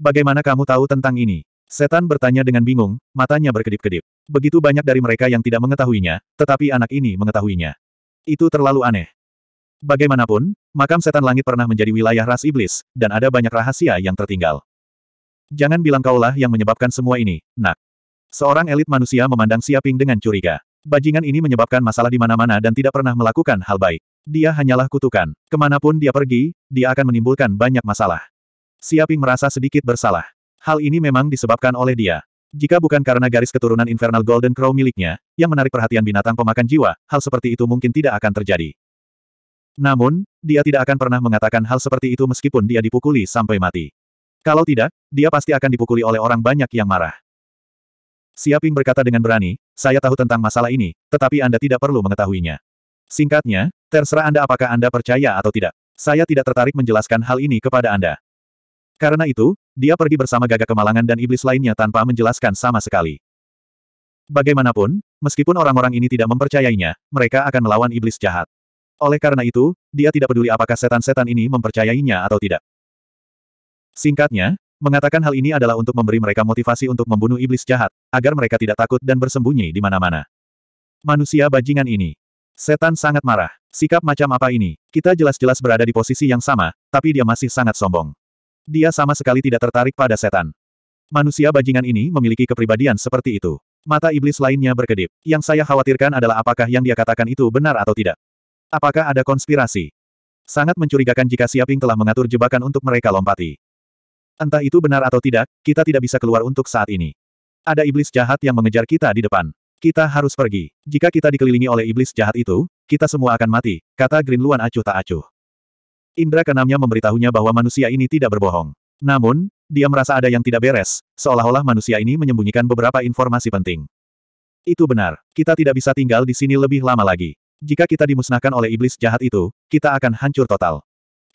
Bagaimana kamu tahu tentang ini? Setan bertanya dengan bingung, matanya berkedip-kedip. Begitu banyak dari mereka yang tidak mengetahuinya, tetapi anak ini mengetahuinya. Itu terlalu aneh. Bagaimanapun, makam setan langit pernah menjadi wilayah ras iblis, dan ada banyak rahasia yang tertinggal. Jangan bilang kaulah yang menyebabkan semua ini, nak. Seorang elit manusia memandang Siaping dengan curiga. Bajingan ini menyebabkan masalah di mana-mana dan tidak pernah melakukan hal baik. Dia hanyalah kutukan. Kemanapun dia pergi, dia akan menimbulkan banyak masalah. Siaping merasa sedikit bersalah. Hal ini memang disebabkan oleh dia. Jika bukan karena garis keturunan Infernal Golden Crow miliknya, yang menarik perhatian binatang pemakan jiwa, hal seperti itu mungkin tidak akan terjadi. Namun, dia tidak akan pernah mengatakan hal seperti itu meskipun dia dipukuli sampai mati. Kalau tidak, dia pasti akan dipukuli oleh orang banyak yang marah. Siaping berkata dengan berani, saya tahu tentang masalah ini, tetapi Anda tidak perlu mengetahuinya. Singkatnya, terserah Anda apakah Anda percaya atau tidak. Saya tidak tertarik menjelaskan hal ini kepada Anda. Karena itu, dia pergi bersama gagak kemalangan dan iblis lainnya tanpa menjelaskan sama sekali. Bagaimanapun, meskipun orang-orang ini tidak mempercayainya, mereka akan melawan iblis jahat. Oleh karena itu, dia tidak peduli apakah setan-setan ini mempercayainya atau tidak. Singkatnya, mengatakan hal ini adalah untuk memberi mereka motivasi untuk membunuh iblis jahat, agar mereka tidak takut dan bersembunyi di mana-mana. Manusia bajingan ini. Setan sangat marah. Sikap macam apa ini? Kita jelas-jelas berada di posisi yang sama, tapi dia masih sangat sombong. Dia sama sekali tidak tertarik pada setan. Manusia bajingan ini memiliki kepribadian seperti itu. Mata iblis lainnya berkedip. Yang saya khawatirkan adalah apakah yang dia katakan itu benar atau tidak. Apakah ada konspirasi? Sangat mencurigakan jika Siaping telah mengatur jebakan untuk mereka lompati. Entah itu benar atau tidak, kita tidak bisa keluar untuk saat ini. Ada iblis jahat yang mengejar kita di depan. Kita harus pergi. Jika kita dikelilingi oleh iblis jahat itu, kita semua akan mati, kata Green Luan acuh tak acuh. Indra keenamnya memberitahunya bahwa manusia ini tidak berbohong. Namun, dia merasa ada yang tidak beres, seolah-olah manusia ini menyembunyikan beberapa informasi penting. Itu benar, kita tidak bisa tinggal di sini lebih lama lagi. Jika kita dimusnahkan oleh iblis jahat itu, kita akan hancur total.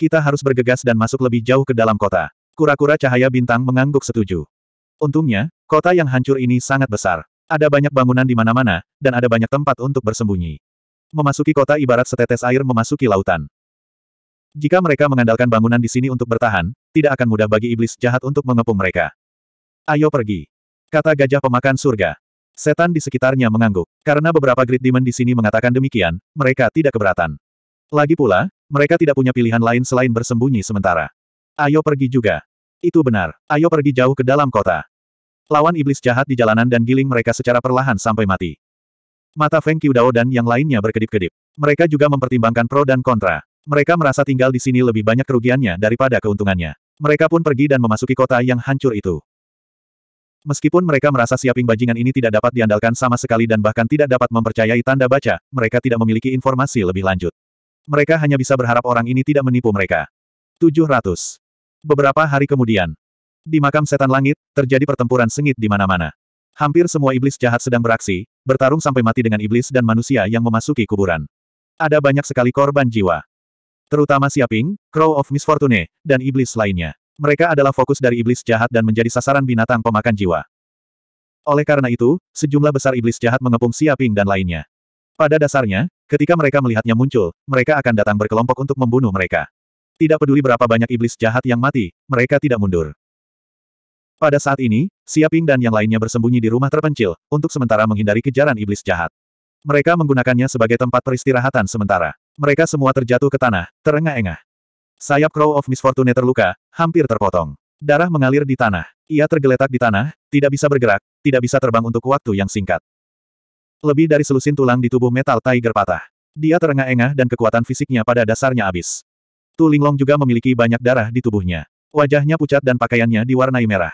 Kita harus bergegas dan masuk lebih jauh ke dalam kota. Kura-kura cahaya bintang mengangguk setuju. Untungnya, kota yang hancur ini sangat besar. Ada banyak bangunan di mana-mana, dan ada banyak tempat untuk bersembunyi. Memasuki kota ibarat setetes air memasuki lautan. Jika mereka mengandalkan bangunan di sini untuk bertahan, tidak akan mudah bagi iblis jahat untuk mengepung mereka. Ayo pergi. Kata gajah pemakan surga. Setan di sekitarnya mengangguk. Karena beberapa grid Demon di sini mengatakan demikian, mereka tidak keberatan. Lagi pula, mereka tidak punya pilihan lain selain bersembunyi sementara. Ayo pergi juga. Itu benar, ayo pergi jauh ke dalam kota. Lawan iblis jahat di jalanan dan giling mereka secara perlahan sampai mati. Mata Feng Dao dan yang lainnya berkedip-kedip. Mereka juga mempertimbangkan pro dan kontra. Mereka merasa tinggal di sini lebih banyak kerugiannya daripada keuntungannya. Mereka pun pergi dan memasuki kota yang hancur itu. Meskipun mereka merasa siaping bajingan ini tidak dapat diandalkan sama sekali dan bahkan tidak dapat mempercayai tanda baca, mereka tidak memiliki informasi lebih lanjut. Mereka hanya bisa berharap orang ini tidak menipu mereka. 700. Beberapa hari kemudian, di makam setan langit, terjadi pertempuran sengit di mana-mana. Hampir semua iblis jahat sedang beraksi, bertarung sampai mati dengan iblis dan manusia yang memasuki kuburan. Ada banyak sekali korban jiwa terutama Siaping, Crow of Misfortune, dan iblis lainnya. Mereka adalah fokus dari iblis jahat dan menjadi sasaran binatang pemakan jiwa. Oleh karena itu, sejumlah besar iblis jahat mengepung Siaping dan lainnya. Pada dasarnya, ketika mereka melihatnya muncul, mereka akan datang berkelompok untuk membunuh mereka. Tidak peduli berapa banyak iblis jahat yang mati, mereka tidak mundur. Pada saat ini, Siaping dan yang lainnya bersembunyi di rumah terpencil, untuk sementara menghindari kejaran iblis jahat. Mereka menggunakannya sebagai tempat peristirahatan sementara. Mereka semua terjatuh ke tanah, terengah-engah. Sayap Crow of Misfortune terluka, hampir terpotong. Darah mengalir di tanah. Ia tergeletak di tanah, tidak bisa bergerak, tidak bisa terbang untuk waktu yang singkat. Lebih dari selusin tulang di tubuh metal Tiger patah. Dia terengah-engah dan kekuatan fisiknya pada dasarnya habis. Tu Linglong juga memiliki banyak darah di tubuhnya. Wajahnya pucat dan pakaiannya diwarnai merah.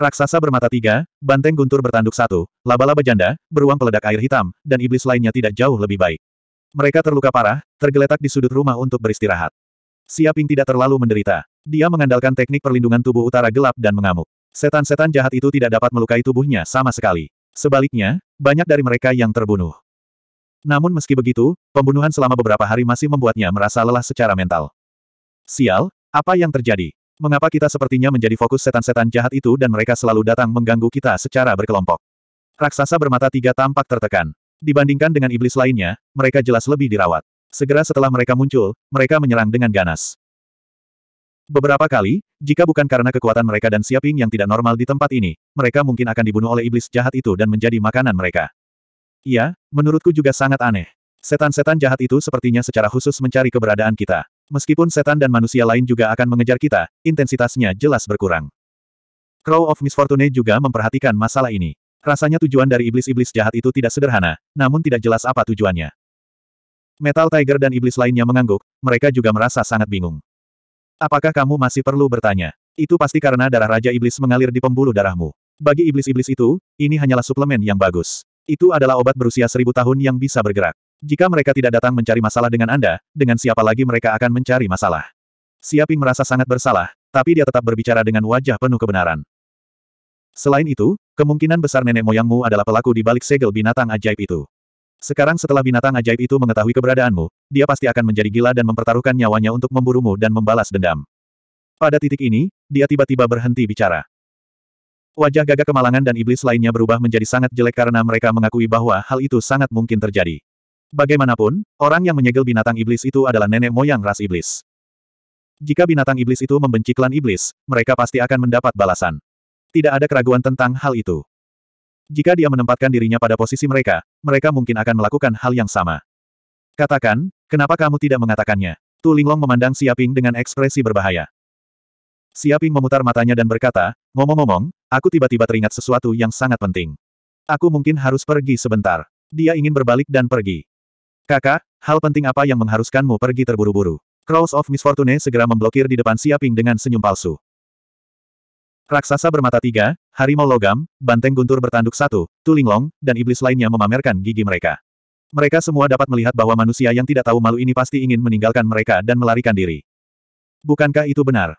Raksasa bermata tiga, banteng guntur bertanduk satu, laba-laba janda, beruang peledak air hitam, dan iblis lainnya tidak jauh lebih baik. Mereka terluka parah, tergeletak di sudut rumah untuk beristirahat. Siaping tidak terlalu menderita. Dia mengandalkan teknik perlindungan tubuh utara gelap dan mengamuk. Setan-setan jahat itu tidak dapat melukai tubuhnya sama sekali. Sebaliknya, banyak dari mereka yang terbunuh. Namun meski begitu, pembunuhan selama beberapa hari masih membuatnya merasa lelah secara mental. Sial, apa yang terjadi? Mengapa kita sepertinya menjadi fokus setan-setan jahat itu dan mereka selalu datang mengganggu kita secara berkelompok? Raksasa bermata tiga tampak tertekan. Dibandingkan dengan iblis lainnya, mereka jelas lebih dirawat. Segera setelah mereka muncul, mereka menyerang dengan ganas. Beberapa kali, jika bukan karena kekuatan mereka dan siaping yang tidak normal di tempat ini, mereka mungkin akan dibunuh oleh iblis jahat itu dan menjadi makanan mereka. Iya, menurutku juga sangat aneh. Setan-setan jahat itu sepertinya secara khusus mencari keberadaan kita. Meskipun setan dan manusia lain juga akan mengejar kita, intensitasnya jelas berkurang. Crow of Misfortune juga memperhatikan masalah ini. Rasanya tujuan dari iblis-iblis jahat itu tidak sederhana, namun tidak jelas apa tujuannya. Metal Tiger dan iblis lainnya mengangguk, mereka juga merasa sangat bingung. Apakah kamu masih perlu bertanya? Itu pasti karena darah Raja Iblis mengalir di pembuluh darahmu. Bagi iblis-iblis itu, ini hanyalah suplemen yang bagus. Itu adalah obat berusia seribu tahun yang bisa bergerak. Jika mereka tidak datang mencari masalah dengan Anda, dengan siapa lagi mereka akan mencari masalah? Siaping merasa sangat bersalah, tapi dia tetap berbicara dengan wajah penuh kebenaran. Selain itu, kemungkinan besar nenek moyangmu adalah pelaku di balik segel binatang ajaib itu. Sekarang setelah binatang ajaib itu mengetahui keberadaanmu, dia pasti akan menjadi gila dan mempertaruhkan nyawanya untuk memburumu dan membalas dendam. Pada titik ini, dia tiba-tiba berhenti bicara. Wajah gagak kemalangan dan iblis lainnya berubah menjadi sangat jelek karena mereka mengakui bahwa hal itu sangat mungkin terjadi. Bagaimanapun, orang yang menyegel binatang iblis itu adalah nenek moyang ras iblis. Jika binatang iblis itu membenci klan iblis, mereka pasti akan mendapat balasan. Tidak ada keraguan tentang hal itu. Jika dia menempatkan dirinya pada posisi mereka, mereka mungkin akan melakukan hal yang sama. Katakan, kenapa kamu tidak mengatakannya? Tu Linglong memandang Siaping dengan ekspresi berbahaya. Siaping memutar matanya dan berkata, ngomong-ngomong, aku tiba-tiba teringat sesuatu yang sangat penting. Aku mungkin harus pergi sebentar. Dia ingin berbalik dan pergi. Kakak, hal penting apa yang mengharuskanmu pergi terburu-buru? Cross of Misfortune segera memblokir di depan Siaping dengan senyum palsu. Raksasa bermata tiga, harimau logam, banteng guntur bertanduk satu, tulinglong, dan iblis lainnya memamerkan gigi mereka. Mereka semua dapat melihat bahwa manusia yang tidak tahu malu ini pasti ingin meninggalkan mereka dan melarikan diri. Bukankah itu benar?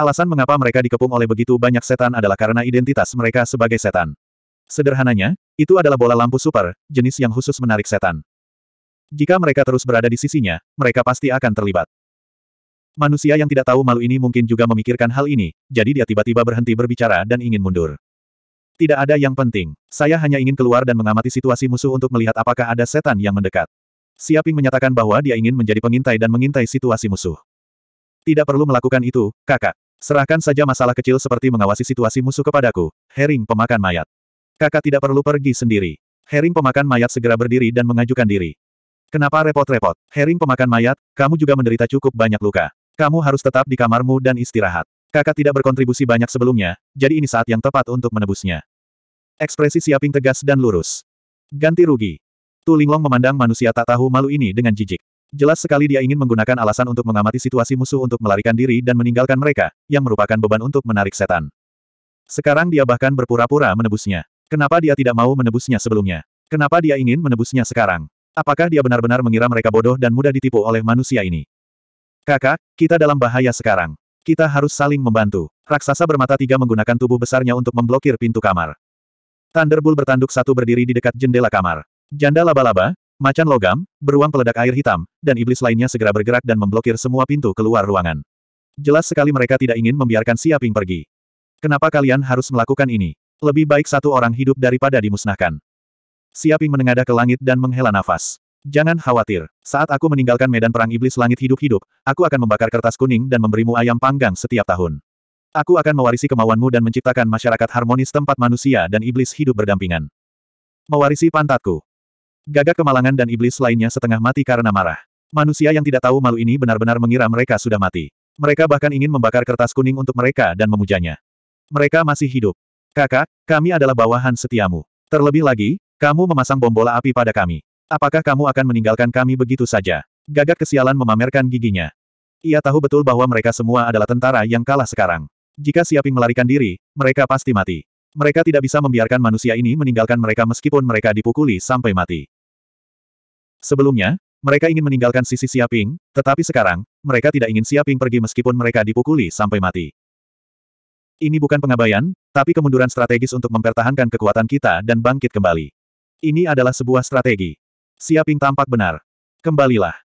Alasan mengapa mereka dikepung oleh begitu banyak setan adalah karena identitas mereka sebagai setan. Sederhananya, itu adalah bola lampu super, jenis yang khusus menarik setan. Jika mereka terus berada di sisinya, mereka pasti akan terlibat. Manusia yang tidak tahu malu ini mungkin juga memikirkan hal ini, jadi dia tiba-tiba berhenti berbicara dan ingin mundur. Tidak ada yang penting. Saya hanya ingin keluar dan mengamati situasi musuh untuk melihat apakah ada setan yang mendekat. Siaping menyatakan bahwa dia ingin menjadi pengintai dan mengintai situasi musuh. Tidak perlu melakukan itu, kakak. Serahkan saja masalah kecil seperti mengawasi situasi musuh kepadaku, Herring pemakan mayat. Kakak tidak perlu pergi sendiri. Herring pemakan mayat segera berdiri dan mengajukan diri. Kenapa repot-repot? Herring pemakan mayat, kamu juga menderita cukup banyak luka. Kamu harus tetap di kamarmu dan istirahat. Kakak tidak berkontribusi banyak sebelumnya, jadi ini saat yang tepat untuk menebusnya. Ekspresi Siaping tegas dan lurus. Ganti rugi. Tu Linglong memandang manusia tak tahu malu ini dengan jijik. Jelas sekali dia ingin menggunakan alasan untuk mengamati situasi musuh untuk melarikan diri dan meninggalkan mereka, yang merupakan beban untuk menarik setan. Sekarang dia bahkan berpura-pura menebusnya. Kenapa dia tidak mau menebusnya sebelumnya? Kenapa dia ingin menebusnya sekarang? Apakah dia benar-benar mengira mereka bodoh dan mudah ditipu oleh manusia ini? Kakak, kita dalam bahaya sekarang. Kita harus saling membantu. Raksasa bermata tiga menggunakan tubuh besarnya untuk memblokir pintu kamar. Thunderbull bertanduk satu berdiri di dekat jendela kamar. Janda laba-laba, macan logam, beruang peledak air hitam, dan iblis lainnya segera bergerak dan memblokir semua pintu keluar ruangan. Jelas sekali mereka tidak ingin membiarkan Siaping pergi. Kenapa kalian harus melakukan ini? Lebih baik satu orang hidup daripada dimusnahkan. Siaping menengadah ke langit dan menghela nafas. Jangan khawatir, saat aku meninggalkan medan perang iblis langit hidup-hidup, aku akan membakar kertas kuning dan memberimu ayam panggang setiap tahun. Aku akan mewarisi kemauanmu dan menciptakan masyarakat harmonis tempat manusia dan iblis hidup berdampingan. Mewarisi pantatku. Gagak kemalangan dan iblis lainnya setengah mati karena marah. Manusia yang tidak tahu malu ini benar-benar mengira mereka sudah mati. Mereka bahkan ingin membakar kertas kuning untuk mereka dan memujanya. Mereka masih hidup. Kakak, kami adalah bawahan setiamu. Terlebih lagi, kamu memasang bom bola api pada kami. Apakah kamu akan meninggalkan kami begitu saja? Gagak kesialan memamerkan giginya. Ia tahu betul bahwa mereka semua adalah tentara yang kalah sekarang. Jika Siaping melarikan diri, mereka pasti mati. Mereka tidak bisa membiarkan manusia ini meninggalkan mereka meskipun mereka dipukuli sampai mati. Sebelumnya, mereka ingin meninggalkan sisi Siaping, tetapi sekarang, mereka tidak ingin Siaping pergi meskipun mereka dipukuli sampai mati. Ini bukan pengabaian, tapi kemunduran strategis untuk mempertahankan kekuatan kita dan bangkit kembali. Ini adalah sebuah strategi. Siaping tampak benar. Kembalilah.